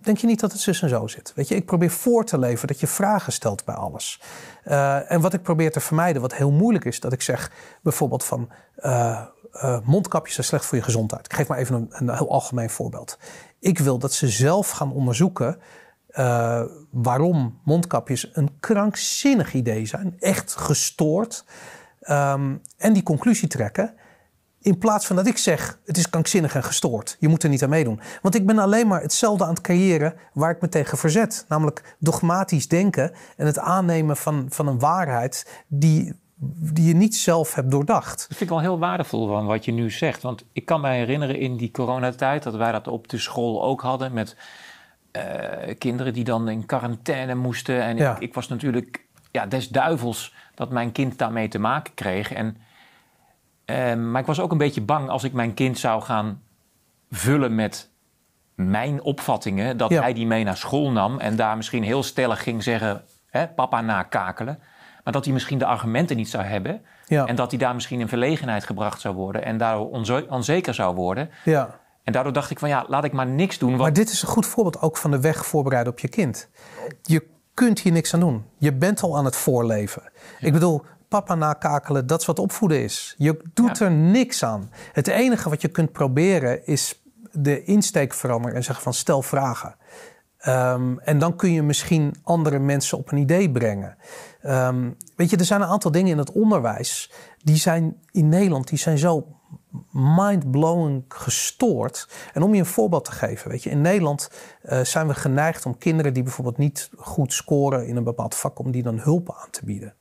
Denk je niet dat het zus en zo zit? Weet je, ik probeer voor te leven dat je vragen stelt bij alles. Eh, en wat ik probeer te vermijden, wat heel moeilijk is, dat ik zeg bijvoorbeeld van eh, eh, mondkapjes zijn slecht voor je gezondheid. Ik geef maar even een, een heel algemeen voorbeeld. Ik wil dat ze zelf gaan onderzoeken eh, waarom mondkapjes een krankzinnig idee zijn, echt gestoord, ehm, en die conclusie trekken. In plaats van dat ik zeg, het is krankzinnig en gestoord. Je moet er niet aan meedoen. Want ik ben alleen maar hetzelfde aan het creëren waar ik me tegen verzet. Namelijk dogmatisch denken en het aannemen van, van een waarheid die, die je niet zelf hebt doordacht. Dat vind ik wel heel waardevol van wat je nu zegt. Want ik kan me herinneren in die coronatijd dat wij dat op de school ook hadden met eh, kinderen die dan in quarantaine moesten. En ik, ik, was natuurlijk ja, des duivels dat mijn kind daarmee te maken kreeg. En, ehm, maar ik was ook een beetje bang als ik mijn kind zou gaan vullen met mijn opvattingen. Dat hij die mee naar school nam en daar misschien heel stellig ging zeggen: hè, papa nakakelen. Maar dat hij misschien de argumenten niet zou hebben. En dat hij daar misschien in verlegenheid gebracht zou worden. En daardoor onzeker zou worden. Ja. En daardoor dacht ik van ja, laat ik maar niks doen. Maar dit is een goed voorbeeld ook van de weg voorbereiden op je kind. Je kunt hier niks aan doen. Je bent al aan het voorleven. Ik bedoel, papa nakakelen, dat is wat opvoeden is. Je doet er niks aan. Het enige wat je kunt proberen is de insteek veranderen en zeggen van stel vragen. Ehm, en dan kun je misschien andere mensen op een idee brengen. Ehm, weet je, er zijn een aantal dingen in het onderwijs die zijn in Nederland die zijn zo mind-blowing gestoord. En om je een voorbeeld te geven, weet je, in Nederland eh, zijn we geneigd om kinderen die bijvoorbeeld niet goed scoren in een bepaald vak, om die dan hulp aan te bieden.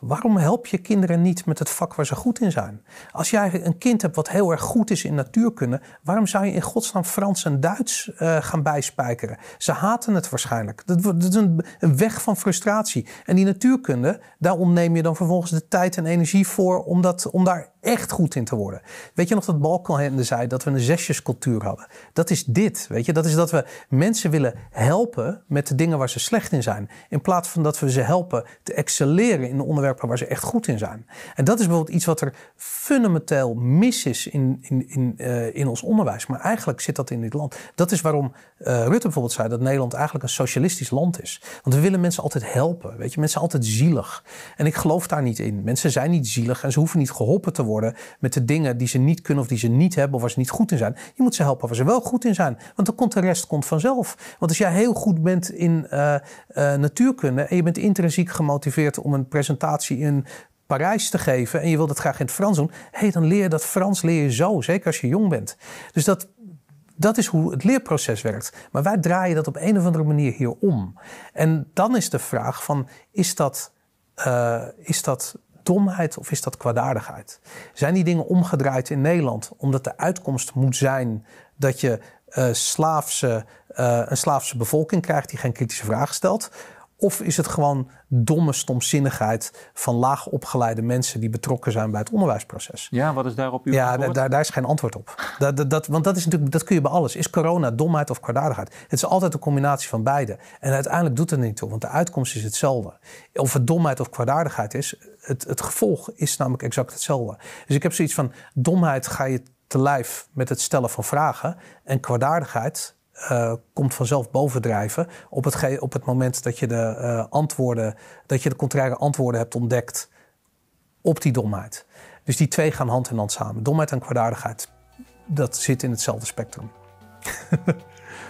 Waarom help je kinderen niet met het vak waar ze goed in zijn? Als jij een kind hebt wat heel erg goed is in natuurkunde, waarom zou je in godsnaam Frans en Duits eh, gaan bijspijkeren? Ze haten het waarschijnlijk. Dat, dat is een, weg van frustratie. En die natuurkunde, daar ontneem je dan vervolgens de tijd en energie voor omdat om daar echt goed in te worden. Weet je nog dat Balkanhende zei dat we een zesjescultuur hadden? Dat is dit, weet je. Dat is dat we mensen willen helpen met de dingen waar ze slecht in zijn. In plaats van dat we ze helpen te excelleren in de onderwerpen waar ze echt goed in zijn. En dat is bijvoorbeeld iets wat er fundamenteel mis is in, in, in, eh, in ons onderwijs. Maar eigenlijk zit dat in dit land. Dat is waarom eh, Rutte bijvoorbeeld zei dat Nederland eigenlijk een socialistisch land is. Want we willen mensen altijd helpen. Weet je, mensen altijd zielig. En ik geloof daar niet in. Mensen zijn niet zielig en ze hoeven niet geholpen te worden met de dingen die ze niet kunnen of die ze niet hebben of waar ze niet goed in zijn. Je moet ze helpen waar ze wel goed in zijn. Want dan komt de rest komt vanzelf. Want als jij heel goed bent in uh, natuurkunde en je bent intrinsiek gemotiveerd om een presentatie in Parijs te geven en je wilt dat graag in het Frans doen, hé, hey, dan leer je dat Frans leer je zo, zeker als je jong bent. Dus dat dat is hoe het leerproces werkt. Maar wij draaien dat op een of andere manier hier om. En dan is de vraag van, is dat, eh, is dat domheid of is dat kwaadaardigheid? Zijn die dingen omgedraaid in Nederland omdat de uitkomst moet zijn dat je uh, een slaafse bevolking krijgt die geen kritische vragen stelt? Of is het gewoon domme stomzinnigheid van laag opgeleide mensen die betrokken zijn bij het onderwijsproces? Ja, wat is daarop uw ja, antwoord? Ja, daar is geen antwoord op. Dat, dat, want dat, is natuurlijk, dat kun je bij alles. Is corona domheid of kwaadaardigheid? Het is altijd een combinatie van beide. En uiteindelijk doet het er niet toe, want de uitkomst is hetzelfde. Of het domheid of kwaadaardigheid is, het, het gevolg is namelijk exact hetzelfde. Dus ik heb zoiets van domheid ga je te lijf met het stellen van vragen en kwaadaardigheid eh, komt vanzelf bovendrijven. Op het, op het moment dat je de eh, antwoorden, dat je de contraire antwoorden hebt ontdekt op die domheid. Dus die twee gaan hand in hand samen. Domheid en kwaadaardigheid. Dat zit in hetzelfde spectrum.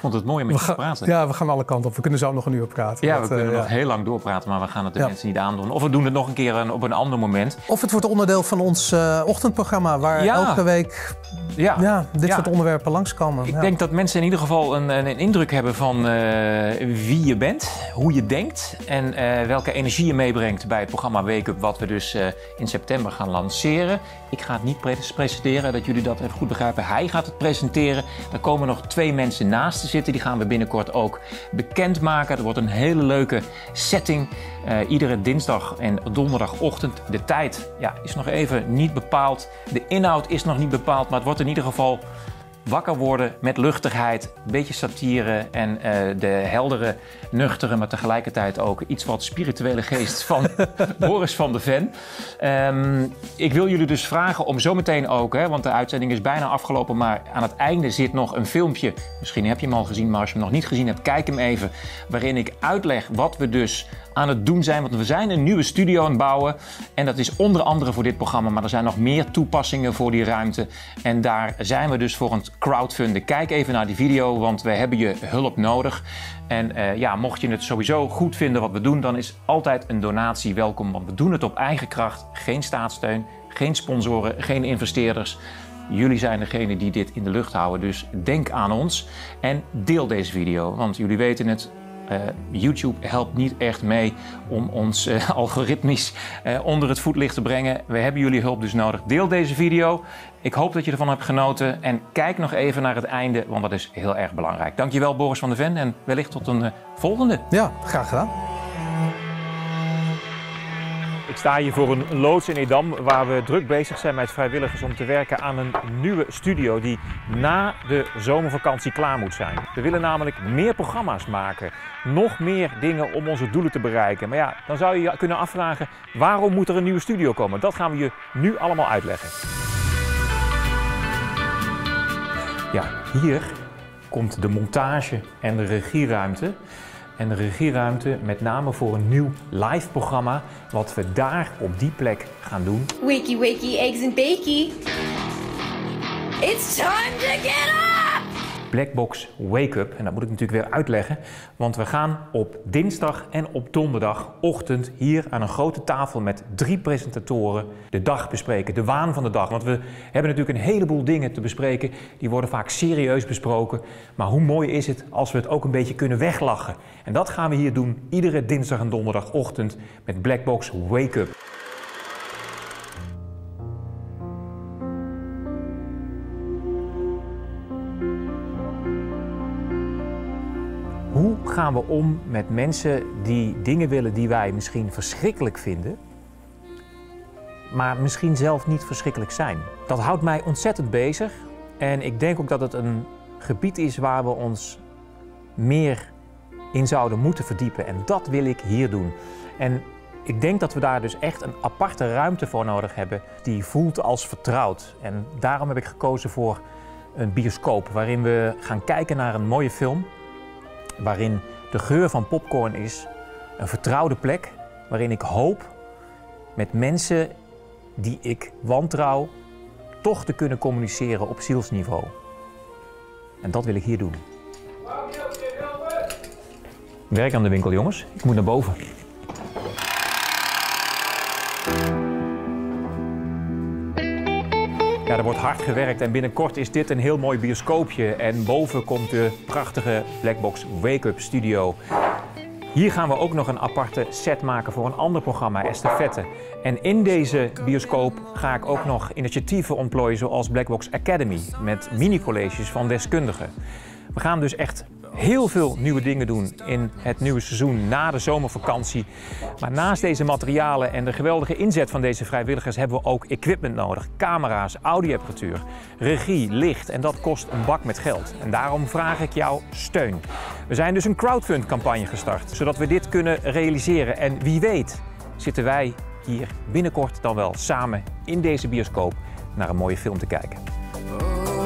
vond het mooi om met je te praten. Ja, we gaan alle kanten op. We kunnen zo nog een uur praten. Ja, we eh, kunnen nog heel lang doorpraten, maar we gaan het de mensen niet aandoen. Of we doen het nog een keer op een ander moment. Of het wordt onderdeel van ons eh, ochtendprogramma, waar elke week ja. dit soort onderwerpen langskomen. Ik denk dat mensen in ieder geval een, een, indruk hebben van eh, wie je bent, hoe je denkt en welke energie je meebrengt bij het programma Wake Up, wat we dus in september gaan lanceren. Ik ga het niet presenteren, dat jullie dat even goed begrijpen. Hij gaat het presenteren. Er komen nog twee mensen naast zitten. Die gaan we binnenkort ook bekendmaken. Er wordt een hele leuke setting. Eh, iedere dinsdag en donderdagochtend. De tijd ja, is nog even niet bepaald. De inhoud is nog niet bepaald. Maar het wordt in ieder geval wakker worden met luchtigheid, een beetje satire en eh, de heldere, nuchtere, maar tegelijkertijd ook iets wat spirituele geest van Boris van de Ven. Ehm, ik wil jullie dus vragen om zometeen ook, hè, want de uitzending is bijna afgelopen, maar aan het einde zit nog een filmpje. Misschien heb je hem al gezien, maar als je hem nog niet gezien hebt, kijk hem even. Waarin ik uitleg wat we dus aan het doen zijn. Want we zijn een nieuwe studio aan het bouwen. En dat is onder andere voor dit programma. Maar er zijn nog meer toepassingen voor die ruimte. En daar zijn we dus voor een crowdfunden. Kijk even naar die video, want we hebben je hulp nodig. En eh, ja, mocht je het sowieso goed vinden wat we doen, dan is altijd een donatie welkom. Want we doen het op eigen kracht. Geen staatssteun, geen sponsoren, geen investeerders. Jullie zijn degene die dit in de lucht houden, dus denk aan ons en deel deze video. Want jullie weten het, eh, YouTube helpt niet echt mee om ons eh, algoritmisch eh, onder het voetlicht te brengen. We hebben jullie hulp dus nodig. Deel deze video. Ik hoop dat je ervan hebt genoten. En kijk nog even naar het einde, want dat is heel erg belangrijk. Dankjewel Boris van der Ven en wellicht tot een volgende. Ja, graag gedaan sta je voor een loods in Edam waar we druk bezig zijn met vrijwilligers om te werken aan een nieuwe studio die na de zomervakantie klaar moet zijn. We willen namelijk meer programma's maken, nog meer dingen om onze doelen te bereiken. Maar ja, dan zou je je kunnen afvragen waarom moet er een nieuwe studio komen? Dat gaan we je nu allemaal uitleggen. Ja, hier komt de montage en de regieruimte en de regieruimte, met name voor een nieuw live programma, wat we daar op die plek gaan doen. Wakey, wakey, eggs and bakey. It's time to get up! Blackbox Wake-up. En dat moet ik natuurlijk weer uitleggen, want we gaan op dinsdag en op donderdagochtend hier aan een grote tafel met drie presentatoren de dag bespreken, de waan van de dag. Want we hebben natuurlijk een heleboel dingen te bespreken, die worden vaak serieus besproken. Maar hoe mooi is het als we het ook een beetje kunnen weglachen? En dat gaan we hier doen iedere dinsdag en donderdagochtend met Blackbox Wake-up. Hoe gaan we om met mensen die dingen willen die wij misschien verschrikkelijk vinden, maar misschien zelf niet verschrikkelijk zijn? Dat houdt mij ontzettend bezig en ik denk ook dat het een gebied is waar we ons meer in zouden moeten verdiepen. En dat wil ik hier doen. En ik denk dat we daar dus echt een aparte ruimte voor nodig hebben die voelt als vertrouwd. En daarom heb ik gekozen voor een bioscoop waarin we gaan kijken naar een mooie film waarin de geur van popcorn is. Een vertrouwde plek waarin ik hoop met mensen die ik wantrouw toch te kunnen communiceren op zielsniveau. En dat wil ik hier doen. Werk aan de winkel, jongens. Ik moet naar boven. Ja, er wordt hard gewerkt en binnenkort is dit een heel mooi bioscoopje. En boven komt de prachtige Blackbox Wake-up Studio. Hier gaan we ook nog een aparte set maken voor een ander programma, Estafette. En in deze bioscoop ga ik ook nog initiatieven ontplooien zoals Blackbox Academy... met mini-colleges van deskundigen. We gaan dus echt heel veel nieuwe dingen doen in het nieuwe seizoen na de zomervakantie. Maar naast deze materialen en de geweldige inzet van deze vrijwilligers hebben we ook equipment nodig. Camera's, audioapparatuur, regie, licht en dat kost een bak met geld. En daarom vraag ik jou steun. We zijn dus een crowdfund campagne gestart, zodat we dit kunnen realiseren. En wie weet zitten wij hier binnenkort dan wel samen in deze bioscoop naar een mooie film te kijken.